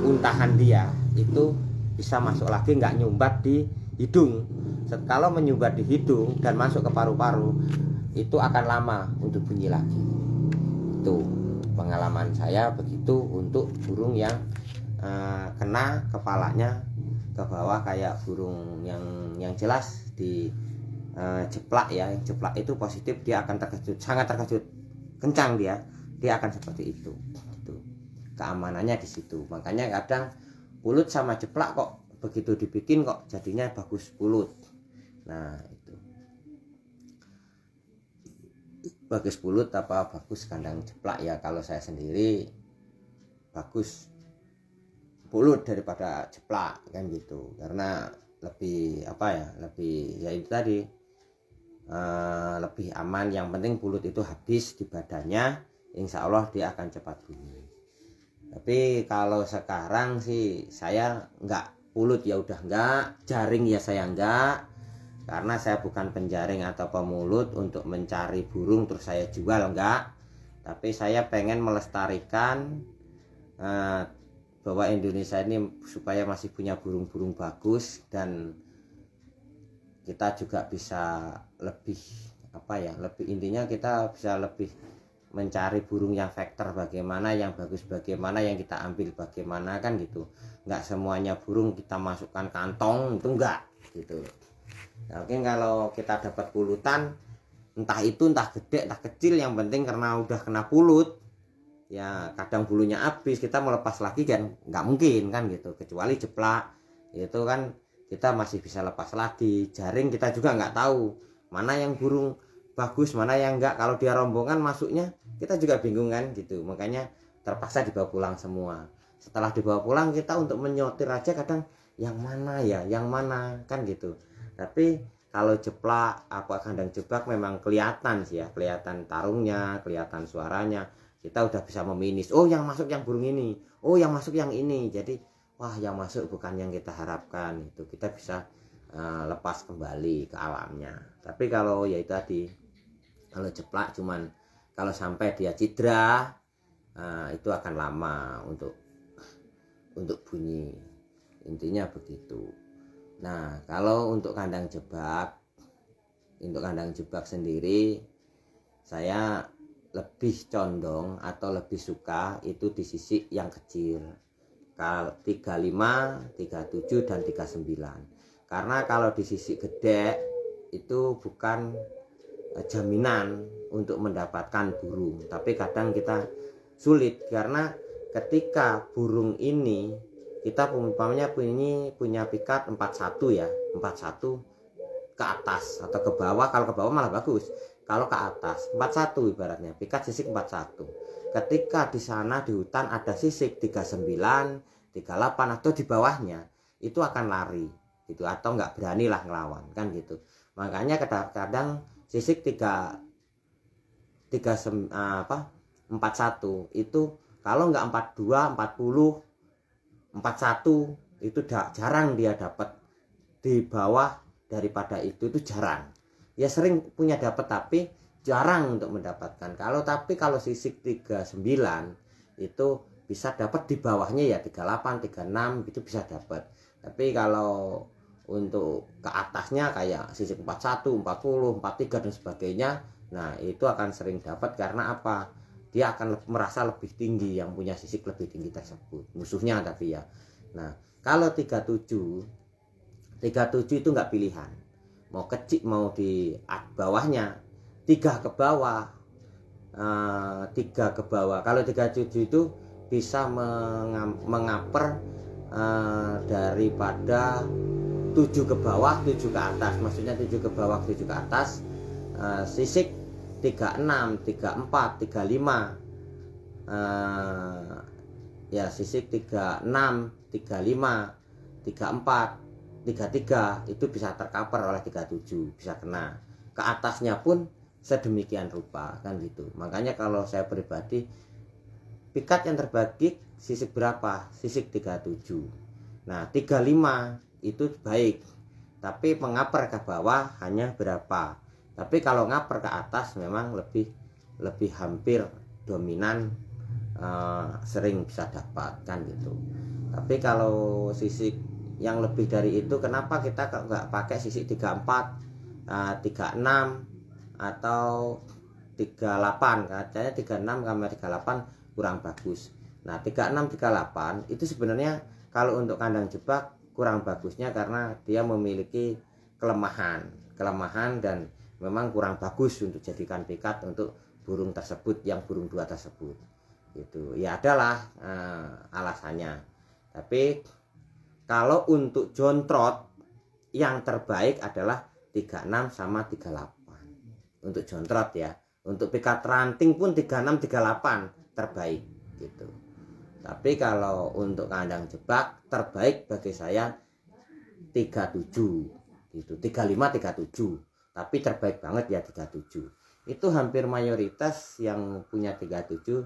Speaker 1: untahan dia itu bisa masuk lagi nggak nyumbat di hidung kalau menyumbat di hidung dan masuk ke paru-paru itu akan lama untuk bunyi lagi itu pengalaman saya begitu untuk burung yang Eh, kena kepalanya ke bawah kayak burung yang yang jelas di uh, jeplak ya jeplak itu positif dia akan terkejut sangat terkejut kencang dia dia akan seperti itu itu keamanannya di situ makanya kadang pulut sama jeplak kok begitu dibikin kok jadinya bagus pulut nah itu bagus pulut apa bagus kandang jeplak ya kalau saya sendiri bagus bulut daripada ceplak kan gitu karena lebih apa ya lebih ya itu tadi uh, lebih aman yang penting bulut itu habis di badannya insya Allah dia akan cepat bunyi tapi kalau sekarang sih saya enggak bulut ya udah enggak jaring ya saya enggak karena saya bukan penjaring atau pemulut untuk mencari burung terus saya jual enggak tapi saya pengen melestarikan uh, bahwa Indonesia ini supaya masih punya burung-burung bagus dan kita juga bisa lebih apa ya lebih intinya kita bisa lebih mencari burung yang vektor bagaimana yang bagus bagaimana yang kita ambil bagaimana kan gitu nggak semuanya burung kita masukkan kantong itu enggak gitu nah, mungkin kalau kita dapat pulutan entah itu entah gede entah kecil yang penting karena udah kena pulut ya kadang bulunya habis kita melepas lagi kan nggak mungkin kan gitu kecuali jeplak itu kan kita masih bisa lepas lagi jaring kita juga nggak tahu mana yang burung bagus mana yang enggak kalau dia rombongan masuknya kita juga bingung kan gitu makanya terpaksa dibawa pulang semua setelah dibawa pulang kita untuk menyortir aja kadang yang mana ya yang mana kan gitu tapi kalau jeplak apa kandang jebak memang kelihatan sih ya kelihatan tarungnya kelihatan suaranya kita udah bisa meminis oh yang masuk yang burung ini oh yang masuk yang ini jadi wah yang masuk bukan yang kita harapkan itu kita bisa uh, lepas kembali ke alamnya tapi kalau ya itu tadi kalau jeplak cuman kalau sampai dia cedera uh, itu akan lama untuk untuk bunyi intinya begitu nah kalau untuk kandang jebak untuk kandang jebak sendiri saya lebih condong atau lebih suka itu di sisi yang kecil 35, 37 dan 39 karena kalau di sisi gede itu bukan eh, jaminan untuk mendapatkan burung tapi kadang kita sulit karena ketika burung ini kita umpamanya punya punya pikat 41 ya 41 ke atas atau ke bawah kalau ke bawah malah bagus kalau ke atas 41 ibaratnya pikat sisik 41 ketika di sana di hutan ada sisik 39 38 atau di bawahnya itu akan lari gitu atau nggak berani lah ngelawan kan gitu makanya kadang-kadang sisik 3 3 eh, apa 41 itu kalau nggak 42 40 41 itu jarang dia dapat di bawah daripada itu itu jarang ya sering punya dapat tapi jarang untuk mendapatkan kalau tapi kalau sisik 39 itu bisa dapat di bawahnya ya 38 36 itu bisa dapat tapi kalau untuk ke atasnya kayak sisik 41 40 43 dan sebagainya nah itu akan sering dapat karena apa dia akan merasa lebih tinggi yang punya sisik lebih tinggi tersebut musuhnya tapi ya nah kalau 37 37 itu nggak pilihan mau kecil mau di bawahnya tiga ke bawah uh, tiga ke bawah kalau tiga tujuh itu bisa mengaper uh, daripada tujuh ke bawah tujuh ke atas maksudnya tujuh ke bawah tujuh ke atas uh, sisik tiga empat tiga lima ya sisik tiga tiga enam lima tiga empat 33 itu bisa terkapar oleh 37 bisa kena ke atasnya pun sedemikian rupa kan gitu makanya kalau saya pribadi pikat yang terbagi sisik berapa sisik 37 nah 35 itu baik tapi mengaper ke bawah hanya berapa tapi kalau ngaper ke atas memang lebih lebih hampir dominan uh, sering bisa dapatkan gitu tapi kalau sisik yang lebih dari itu kenapa kita nggak pakai sisi 34 uh, 36 atau 38 katanya 36 kamera 38 kurang bagus nah 36 38 itu sebenarnya kalau untuk kandang jebak kurang bagusnya karena dia memiliki kelemahan kelemahan dan memang kurang bagus untuk jadikan pikat untuk burung tersebut yang burung dua tersebut itu ya adalah uh, alasannya tapi kalau untuk John Trot yang terbaik adalah 36 sama 38. Untuk John Trot ya. Untuk PK Ranting pun 36 38 terbaik gitu. Tapi kalau untuk kandang jebak terbaik bagi saya 37 gitu. 35 37. Tapi terbaik banget ya 37. Itu hampir mayoritas yang punya 37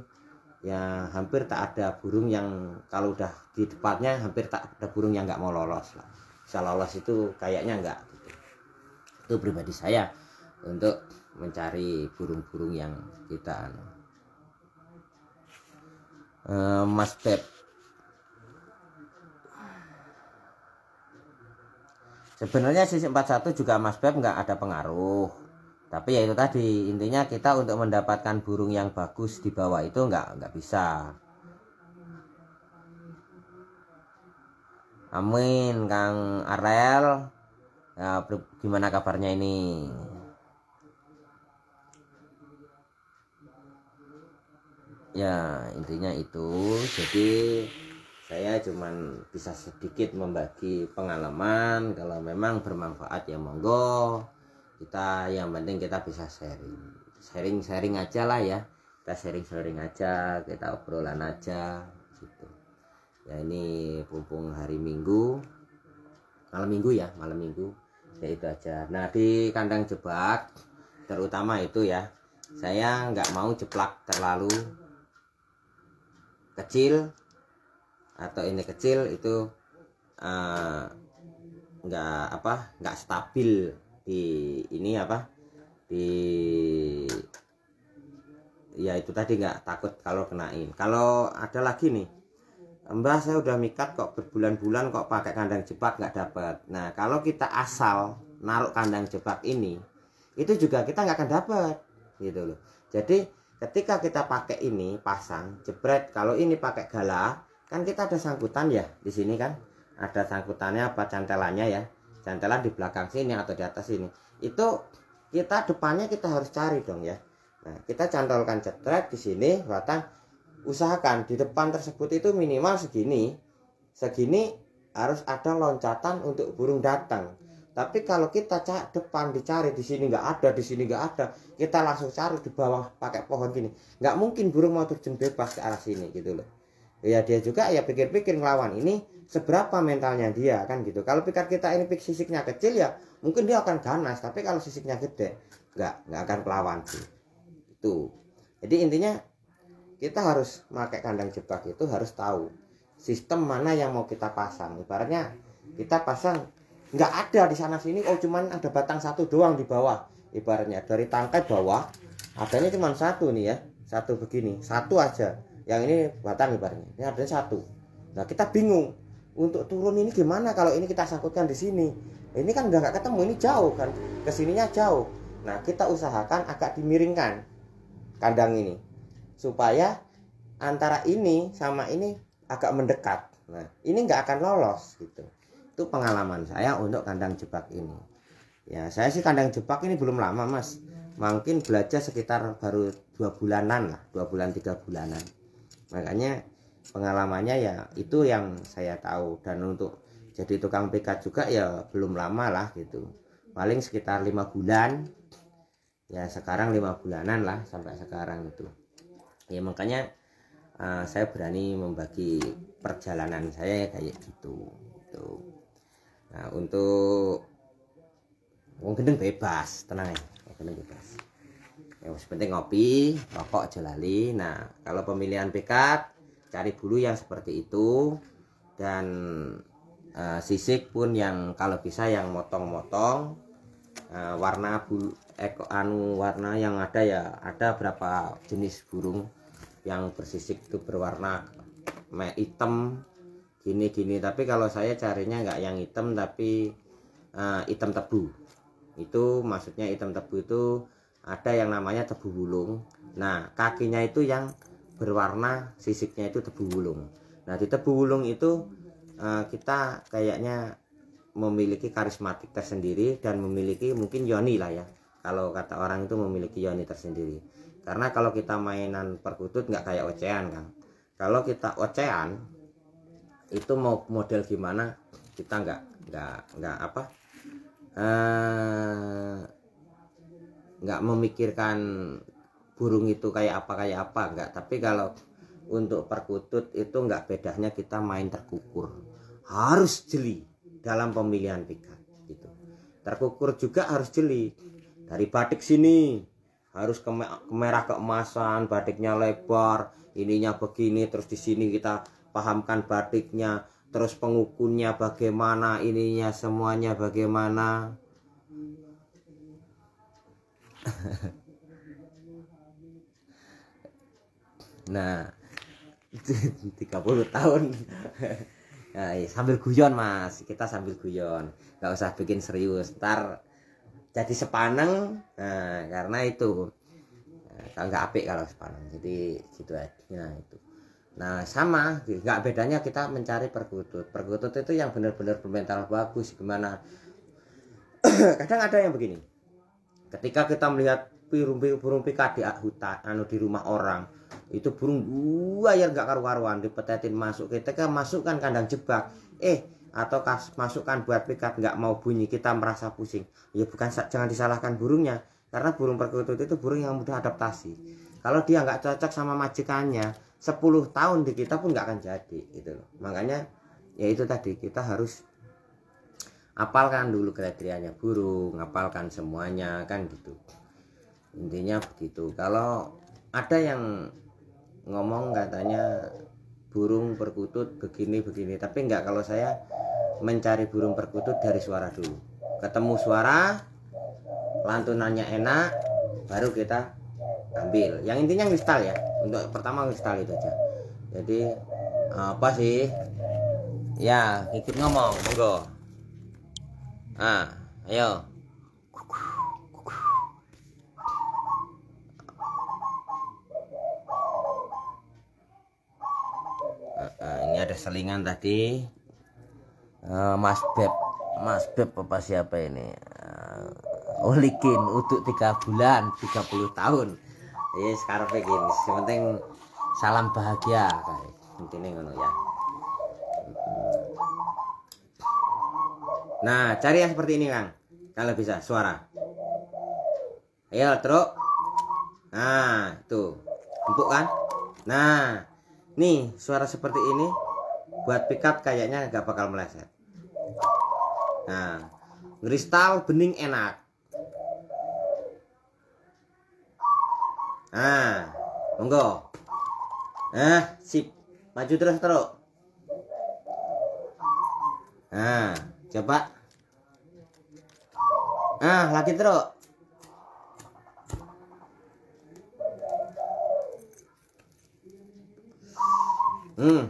Speaker 1: ya hampir tak ada burung yang kalau udah di depannya hampir tak ada burung yang nggak mau lolos lah bisa lolos itu kayaknya nggak gitu. itu pribadi saya untuk mencari burung-burung yang kita anu. E, Mas Beb sebenarnya sisi 41 juga Mas Beb nggak ada pengaruh tapi ya itu tadi intinya kita untuk mendapatkan burung yang bagus di bawah itu enggak nggak bisa amin kang Arel ya, gimana kabarnya ini ya intinya itu jadi saya cuman bisa sedikit membagi pengalaman kalau memang bermanfaat ya monggo kita yang penting kita bisa sharing sharing sharing aja lah ya kita sharing sharing aja kita obrolan aja gitu ya ini pumpung hari minggu malam minggu ya malam minggu ya itu aja nah di kandang jebak terutama itu ya saya nggak mau jeplak terlalu kecil atau ini kecil itu eh, nggak apa nggak stabil di ini apa di ya itu tadi nggak takut kalau kenain kalau ada lagi nih Mbah saya udah mikat kok berbulan-bulan kok pakai kandang jebak nggak dapat. Nah kalau kita asal naruh kandang jebak ini, itu juga kita nggak akan dapat, gitu loh. Jadi ketika kita pakai ini pasang jebret, kalau ini pakai gala, kan kita ada sangkutan ya di sini kan, ada sangkutannya apa cantelannya ya telah di belakang sini atau di atas sini itu kita depannya kita harus cari dong ya nah kita cantolkan cetrek di sini batang usahakan di depan tersebut itu minimal segini segini harus ada loncatan untuk burung datang tapi kalau kita cak depan dicari di sini nggak ada, di sini nggak ada, kita langsung cari di bawah pakai pohon gini. Nggak mungkin burung mau terjun bebas ke arah sini gitu loh ya dia juga ya pikir-pikir ngelawan ini seberapa mentalnya dia kan gitu kalau pikir kita ini pik sisiknya kecil ya mungkin dia akan ganas tapi kalau sisiknya gede nggak nggak akan melawan sih itu jadi intinya kita harus pakai kandang jebak itu harus tahu sistem mana yang mau kita pasang ibaratnya kita pasang nggak ada di sana sini oh cuman ada batang satu doang di bawah ibaratnya dari tangkai bawah adanya cuma satu nih ya satu begini satu aja yang ini batang ibaratnya ini ada satu nah kita bingung untuk turun ini gimana kalau ini kita sangkutkan di sini ini kan udah nggak ketemu ini jauh kan kesininya jauh nah kita usahakan agak dimiringkan kandang ini supaya antara ini sama ini agak mendekat nah ini nggak akan lolos gitu itu pengalaman saya untuk kandang jebak ini ya saya sih kandang jebak ini belum lama mas mungkin belajar sekitar baru dua bulanan lah dua bulan tiga bulanan makanya pengalamannya ya itu yang saya tahu dan untuk jadi tukang PK juga ya belum lama lah gitu paling sekitar lima bulan ya sekarang lima bulanan lah sampai sekarang itu ya makanya uh, saya berani membagi perjalanan saya kayak gitu itu nah untuk wong gendeng bebas tenang ya wong gendeng bebas yang penting ngopi rokok jelali. nah kalau pemilihan pekat, cari bulu yang seperti itu dan e, sisik pun yang kalau bisa yang motong-motong e, warna bulu eko eh, anu warna yang ada ya ada berapa jenis burung yang bersisik itu berwarna hitam gini-gini tapi kalau saya carinya nggak yang hitam tapi uh, hitam tebu itu maksudnya hitam tebu itu ada yang namanya tebu wulung nah kakinya itu yang berwarna sisiknya itu tebu wulung nah di tebu wulung itu eh, kita kayaknya memiliki karismatik tersendiri dan memiliki mungkin yoni lah ya kalau kata orang itu memiliki yoni tersendiri karena kalau kita mainan perkutut nggak kayak ocean kan kalau kita ocean itu mau model gimana kita nggak nggak nggak apa eh, nggak memikirkan burung itu kayak apa kayak apa nggak tapi kalau untuk perkutut itu nggak bedanya kita main terkukur harus jeli dalam pemilihan pikat gitu terkukur juga harus jeli dari batik sini harus ke merah keemasan batiknya lebar ininya begini terus di sini kita pahamkan batiknya terus pengukunnya bagaimana ininya semuanya bagaimana nah 30 tahun nah, sambil guyon mas kita sambil guyon nggak usah bikin serius ntar jadi sepaneng nah, karena itu kalau eh, nggak apik kalau sepaneng jadi gitu aja nah, itu nah sama nggak bedanya kita mencari perkutut perkutut itu yang benar-benar bermental bagus gimana kadang ada yang begini ketika kita melihat burung-burung di hutan anu di rumah orang itu burung dua yang gak karu-karuan dipetetin masuk ketika masukkan kandang jebak eh atau kas, masukkan buat pikat nggak mau bunyi kita merasa pusing ya bukan jangan disalahkan burungnya karena burung perkutut itu burung yang mudah adaptasi kalau dia nggak cocok sama majikannya 10 tahun di kita pun nggak akan jadi gitu loh makanya ya itu tadi kita harus apalkan dulu kriterianya burung apalkan semuanya kan gitu intinya begitu kalau ada yang ngomong katanya burung perkutut begini begini tapi enggak kalau saya mencari burung perkutut dari suara dulu ketemu suara lantunannya enak baru kita ambil yang intinya kristal ya untuk pertama kristal itu aja jadi apa sih ya ikut ngomong monggo ah ayo Nah, ini ada selingan tadi eh, Mas Beb Mas Beb apa siapa ini ah, Oh, Olikin untuk tiga bulan 30 tahun ini iya, sekarang begini penting salam bahagia intinya ngono ya Nah, cari yang seperti ini, Kang. Kalau bisa, suara. Ayo, truk. Nah, tuh. Empuk kan? Nah, nih suara seperti ini buat pickup kayaknya nggak bakal meleset. Nah, kristal bening enak. Nah, monggo. Nah, sip. Maju terus, truk. Nah. Coba. Ah, lagi terus. Hmm.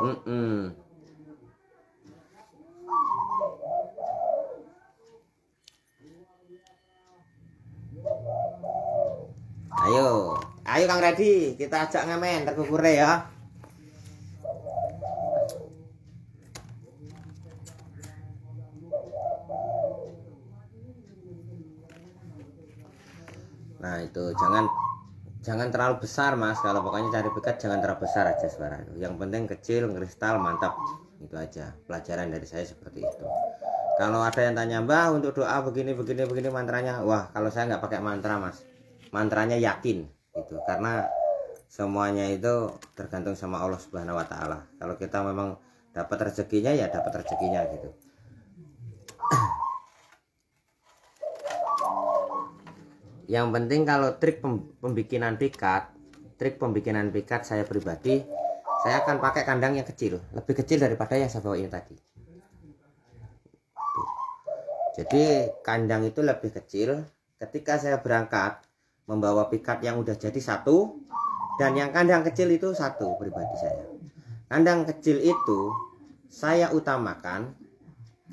Speaker 1: hmm -mm. Ayo, ayo Kang Redi, kita ajak ngamen terkukure ya. nah itu jangan jangan terlalu besar mas kalau pokoknya cari piket jangan terlalu besar aja suara itu yang penting kecil kristal mantap itu aja pelajaran dari saya seperti itu kalau ada yang tanya mbah untuk doa begini begini begini mantranya wah kalau saya nggak pakai mantra mas mantranya yakin itu karena semuanya itu tergantung sama Allah Subhanahu Wa Taala kalau kita memang dapat rezekinya ya dapat rezekinya gitu yang penting kalau trik pembikinan pikat trik pembikinan pikat saya pribadi saya akan pakai kandang yang kecil lebih kecil daripada yang saya bawa ini tadi jadi kandang itu lebih kecil ketika saya berangkat membawa pikat yang udah jadi satu dan yang kandang kecil itu satu pribadi saya kandang kecil itu saya utamakan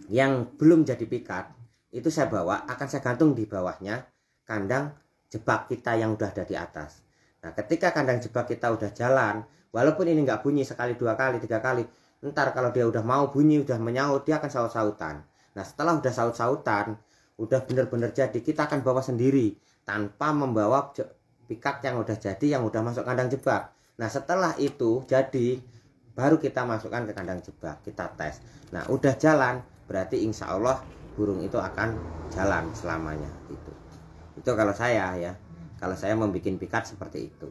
Speaker 1: yang belum jadi pikat itu saya bawa akan saya gantung di bawahnya kandang jebak kita yang udah ada di atas. Nah, ketika kandang jebak kita udah jalan, walaupun ini nggak bunyi sekali, dua kali, tiga kali, ntar kalau dia udah mau bunyi, udah menyaut, dia akan saut-sautan. Nah, setelah udah saut-sautan, udah bener-bener jadi, kita akan bawa sendiri tanpa membawa pikat yang udah jadi, yang udah masuk kandang jebak. Nah, setelah itu jadi, baru kita masukkan ke kandang jebak, kita tes. Nah, udah jalan, berarti insya Allah burung itu akan jalan selamanya itu itu kalau saya ya kalau saya membuat pikat seperti itu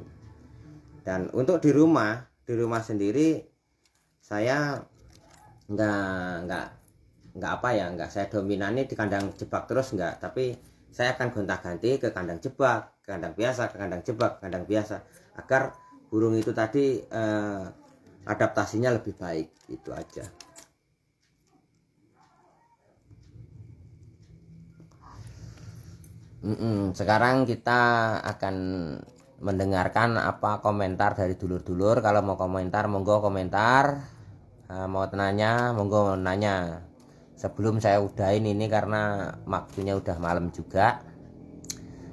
Speaker 1: dan untuk di rumah di rumah sendiri saya enggak nggak nggak apa ya enggak saya dominannya di kandang jebak terus enggak tapi saya akan gonta-ganti ke kandang jebak ke kandang biasa ke kandang jebak ke kandang biasa agar burung itu tadi eh, adaptasinya lebih baik itu aja Mm -mm. Sekarang kita akan mendengarkan apa komentar dari dulur-dulur. Kalau mau komentar, monggo komentar. Uh, mau nanya, monggo nanya. Sebelum saya udahin ini karena waktunya udah malam juga.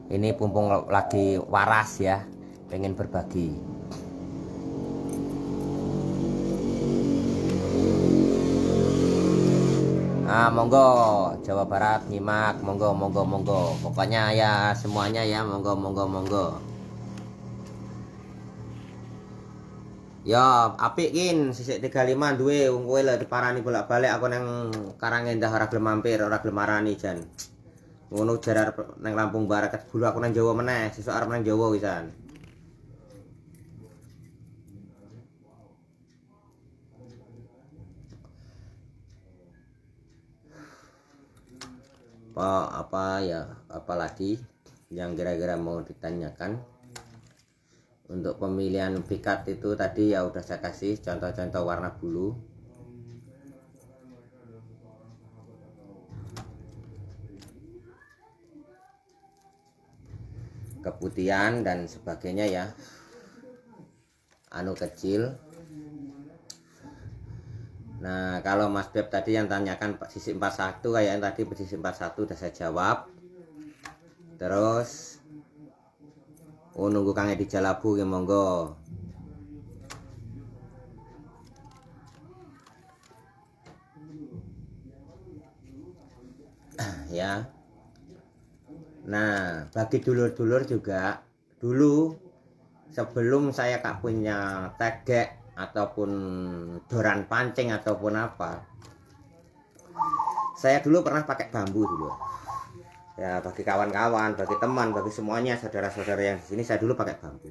Speaker 1: Ini pumpung lagi waras ya, pengen berbagi. Nah, monggo Jawa Barat nyimak, monggo monggo monggo. Pokoknya ya semuanya ya monggo monggo monggo. Ya, apik kin sisik 35 duwe wong kowe lho diparani bolak-balik aku nang Karangendah ora gelem mampir, ora gelem marani jan. Ngono jarar nang Lampung Barat dulu aku nang Jawa meneh, sesuk arep nang Jawa wisan. apa apa ya apalagi yang kira-kira mau ditanyakan untuk pemilihan pikat itu tadi ya udah saya kasih contoh-contoh warna bulu keputihan dan sebagainya ya anu kecil Nah, kalau Mas Beb tadi yang tanyakan sisi 41 yang tadi sisi 41 udah saya jawab. Terus Oh nunggu Kang Edi Jalabu ya monggo. ya. Nah, bagi dulur-dulur juga dulu sebelum saya kak punya tegek ataupun doran pancing ataupun apa saya dulu pernah pakai bambu dulu ya bagi kawan-kawan bagi teman bagi semuanya saudara-saudara yang di sini saya dulu pakai bambu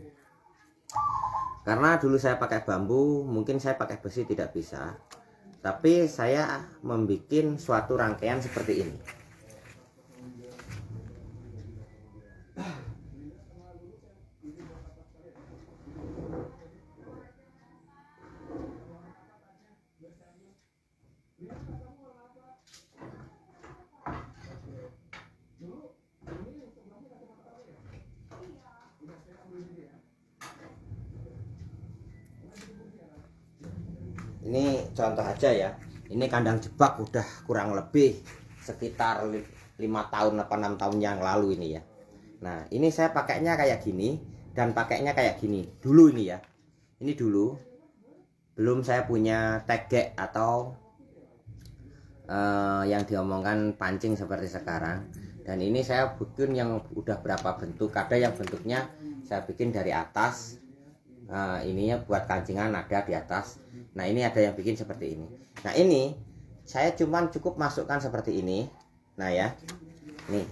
Speaker 1: karena dulu saya pakai bambu mungkin saya pakai besi tidak bisa tapi saya membuat suatu rangkaian seperti ini ini contoh aja ya ini kandang jebak udah kurang lebih sekitar lima tahun atau enam tahun yang lalu ini ya nah ini saya pakainya kayak gini dan pakainya kayak gini dulu ini ya ini dulu belum saya punya tegek atau uh, yang diomongkan pancing seperti sekarang dan ini saya bikin yang udah berapa bentuk ada yang bentuknya saya bikin dari atas uh, ininya buat kancingan ada di atas hmm. nah ini ada yang bikin seperti ini nah ini saya cuman cukup masukkan seperti ini nah ya ini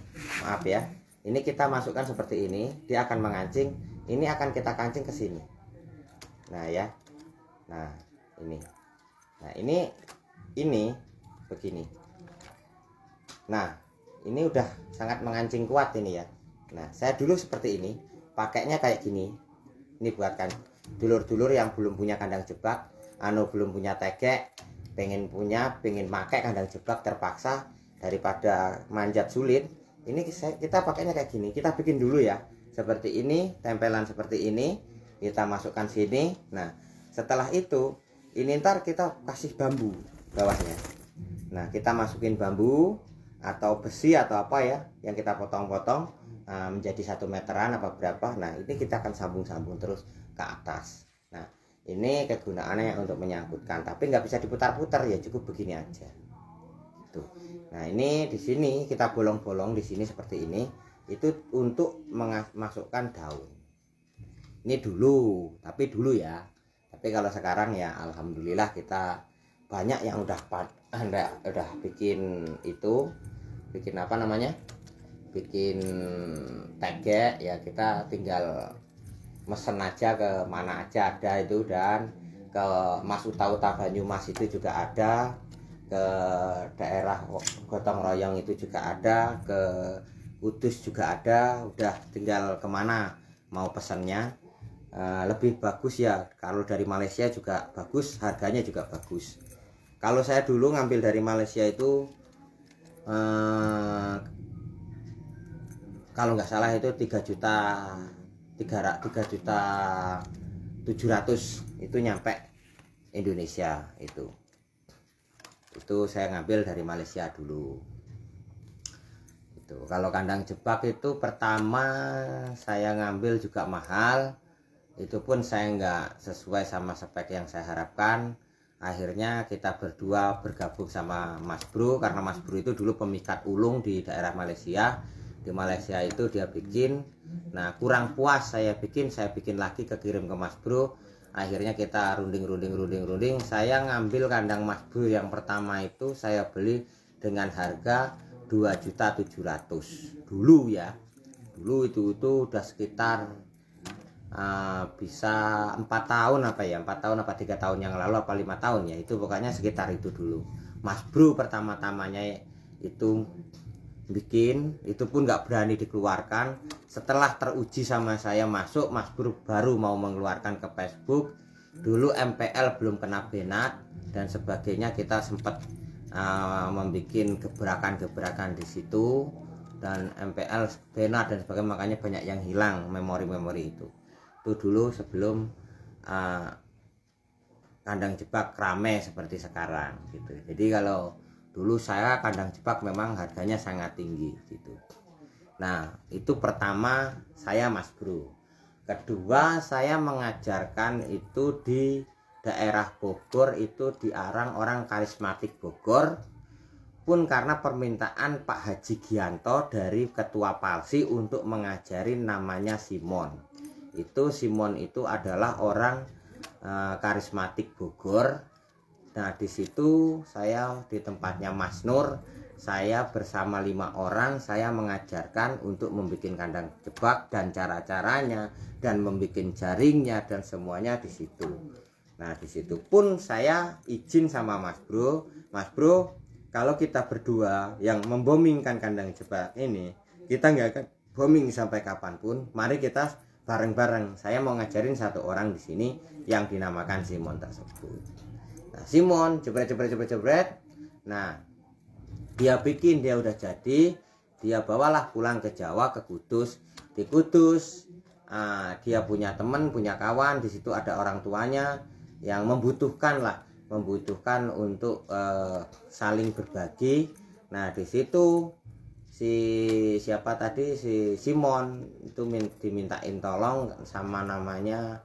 Speaker 1: maaf ya ini kita masukkan seperti ini dia akan mengancing ini akan kita kancing ke sini nah ya nah ini nah ini ini begini nah ini udah sangat mengancing kuat ini ya nah saya dulu seperti ini pakainya kayak gini ini buatkan dulur-dulur yang belum punya kandang jebak anu belum punya tegek pengen punya pengen pakai kandang jebak terpaksa daripada manjat sulit ini kita pakainya kayak gini kita bikin dulu ya seperti ini tempelan seperti ini kita masukkan sini nah setelah itu ini ntar kita kasih bambu bawahnya nah kita masukin bambu atau besi atau apa ya yang kita potong-potong Eh, menjadi satu meteran apa berapa nah ini kita akan sambung-sambung terus ke atas nah ini kegunaannya untuk menyangkutkan tapi nggak bisa diputar-putar ya cukup begini aja Itu. nah ini di sini kita bolong-bolong di sini seperti ini itu untuk memasukkan daun ini dulu tapi dulu ya tapi kalau sekarang ya alhamdulillah kita banyak yang udah pad, udah bikin itu bikin apa namanya bikin tegek ya kita tinggal mesen aja ke mana aja ada itu dan ke Mas Uta Uta Banyumas itu juga ada ke daerah Gotong Royong itu juga ada ke Kudus juga ada udah tinggal kemana mau pesannya eh, lebih bagus ya kalau dari Malaysia juga bagus harganya juga bagus kalau saya dulu ngambil dari Malaysia itu eh, kalau nggak salah itu 3 juta 3, 3 juta 700 itu nyampe Indonesia itu itu saya ngambil dari Malaysia dulu itu kalau kandang jebak itu pertama saya ngambil juga mahal itu pun saya nggak sesuai sama spek yang saya harapkan akhirnya kita berdua bergabung sama Mas Bro karena Mas Bro itu dulu pemikat ulung di daerah Malaysia di Malaysia itu dia bikin nah kurang puas saya bikin saya bikin lagi kekirim ke Mas Bro akhirnya kita runding runding runding runding saya ngambil kandang Mas Bro yang pertama itu saya beli dengan harga 2.700 dulu ya dulu itu itu udah sekitar uh, bisa empat tahun apa ya empat tahun apa tiga tahun yang lalu apa lima tahun ya itu pokoknya sekitar itu dulu Mas Bro pertama-tamanya itu bikin itu pun nggak berani dikeluarkan setelah teruji sama saya masuk Mas Bro baru mau mengeluarkan ke Facebook dulu MPL belum kena benat dan sebagainya kita sempat uh, ah, membuat gebrakan-gebrakan di situ dan MPL benat dan sebagainya makanya banyak yang hilang memori-memori itu itu dulu sebelum uh, kandang jebak rame seperti sekarang gitu jadi kalau dulu saya kandang jebak memang harganya sangat tinggi gitu nah itu pertama saya mas bro kedua saya mengajarkan itu di daerah Bogor itu diarang orang karismatik Bogor pun karena permintaan Pak Haji Gianto dari ketua Palsi untuk mengajari namanya Simon. Itu Simon itu adalah orang e, karismatik Bogor Nah, di situ saya di tempatnya Mas Nur, saya bersama lima orang, saya mengajarkan untuk membuat kandang jebak dan cara-caranya dan membuat jaringnya dan semuanya di situ. Nah, di situ pun saya izin sama Mas Bro, Mas Bro, kalau kita berdua yang membomingkan kandang jebak ini, kita nggak akan bombing sampai kapanpun. Mari kita bareng-bareng. Saya mau ngajarin satu orang di sini yang dinamakan Simon tersebut nah, Simon jebret jebret jebret jebret nah dia bikin dia udah jadi dia bawalah pulang ke Jawa ke Kudus di Kudus uh, dia punya teman punya kawan di situ ada orang tuanya yang membutuhkan lah membutuhkan untuk uh, saling berbagi nah di situ si siapa tadi si Simon itu min, dimintain tolong sama namanya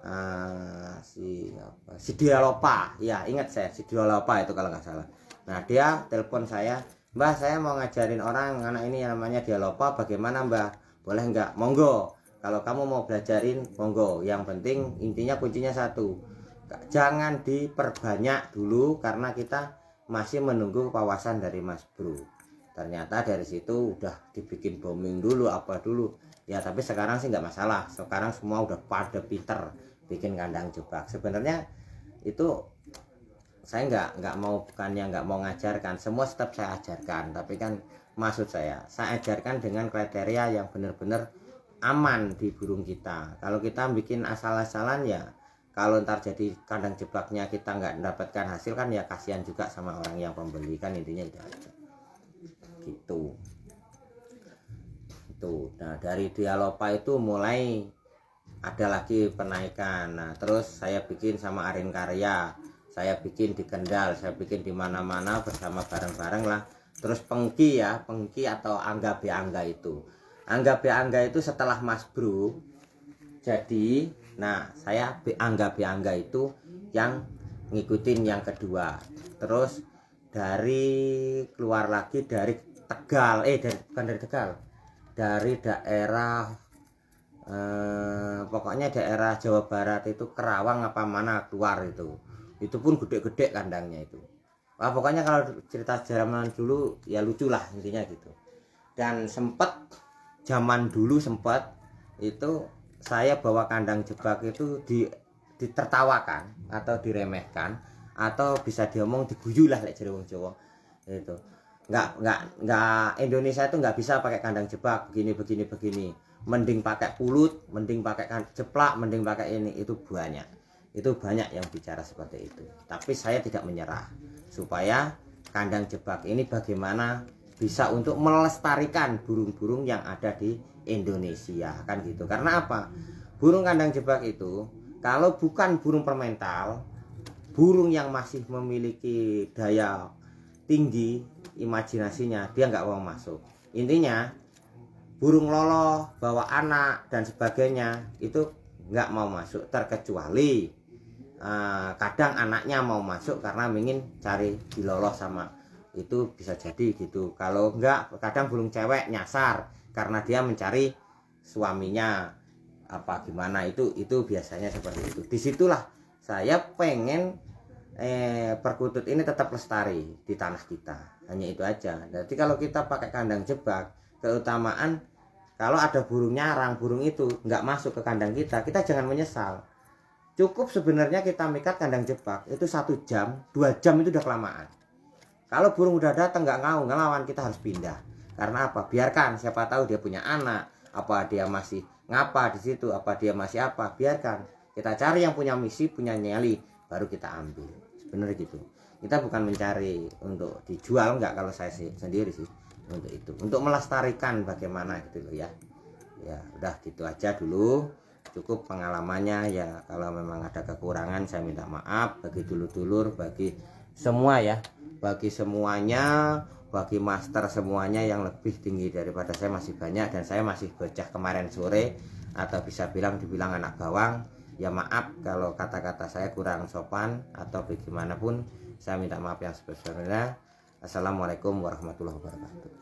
Speaker 1: Ah, si apa si Dialopa ya ingat saya si Dialopa itu kalau nggak salah nah dia telepon saya Mbah saya mau ngajarin orang anak ini yang namanya Dialopa bagaimana Mbah boleh nggak monggo kalau kamu mau belajarin monggo yang penting intinya kuncinya satu jangan diperbanyak dulu karena kita masih menunggu wawasan dari Mas Bro ternyata dari situ udah dibikin bombing dulu apa dulu ya tapi sekarang sih nggak masalah sekarang semua udah pada pinter bikin kandang jebak sebenarnya itu saya nggak nggak mau bukannya nggak mau ngajarkan semua step saya ajarkan tapi kan maksud saya saya ajarkan dengan kriteria yang benar-benar aman di burung kita kalau kita bikin asal-asalan ya kalau ntar jadi kandang jebaknya kita nggak mendapatkan hasil kan ya kasihan juga sama orang yang pembeli kan intinya itu aja gitu itu nah dari dialopa itu mulai ada lagi penaikan nah terus saya bikin sama Arin Karya saya bikin di Kendal saya bikin di mana-mana bersama bareng-bareng lah terus Pengki ya Pengki atau Angga Angga itu Angga Angga itu setelah Mas Bro jadi nah saya Angga Angga itu yang ngikutin yang kedua terus dari keluar lagi dari Tegal eh dari bukan dari Tegal dari daerah Eh, pokoknya daerah Jawa Barat itu Kerawang apa mana keluar itu itu pun gede-gede kandangnya itu Wah, pokoknya kalau cerita zaman dulu ya lucu lah intinya gitu dan sempat zaman dulu sempat itu saya bawa kandang jebak itu di ditertawakan atau diremehkan atau bisa diomong diguyu lah lek jere Jawa itu nggak nggak nggak Indonesia itu nggak bisa pakai kandang jebak begini begini begini mending pakai pulut mending pakai ceplak kan mending pakai ini itu banyak itu banyak yang bicara seperti itu tapi saya tidak menyerah supaya kandang jebak ini bagaimana bisa untuk melestarikan burung-burung yang ada di Indonesia kan gitu karena apa burung kandang jebak itu kalau bukan burung permental burung yang masih memiliki daya tinggi imajinasinya dia nggak mau masuk intinya burung lolo bawa anak dan sebagainya itu nggak mau masuk terkecuali uh, kadang anaknya mau masuk karena ingin cari diloloh sama itu bisa jadi gitu kalau nggak kadang burung cewek nyasar karena dia mencari suaminya apa gimana itu itu biasanya seperti itu disitulah saya pengen eh, perkutut ini tetap lestari di tanah kita hanya itu aja jadi kalau kita pakai kandang jebak keutamaan kalau ada burung nyarang burung itu nggak masuk ke kandang kita kita jangan menyesal cukup sebenarnya kita mikat kandang jebak itu satu jam dua jam itu udah kelamaan kalau burung udah datang nggak ngau ngelawan kita harus pindah karena apa biarkan siapa tahu dia punya anak apa dia masih ngapa di situ apa dia masih apa biarkan kita cari yang punya misi punya nyali baru kita ambil sebenarnya gitu kita bukan mencari untuk dijual nggak kalau saya sendiri sih untuk itu untuk melestarikan bagaimana gitu loh ya ya udah gitu aja dulu cukup pengalamannya ya kalau memang ada kekurangan saya minta maaf bagi dulu dulur bagi semua ya bagi semuanya bagi master semuanya yang lebih tinggi daripada saya masih banyak dan saya masih bocah kemarin sore atau bisa bilang dibilang anak bawang ya maaf kalau kata-kata saya kurang sopan atau bagaimanapun saya minta maaf yang sebesar-besarnya Assalamualaikum warahmatullahi wabarakatuh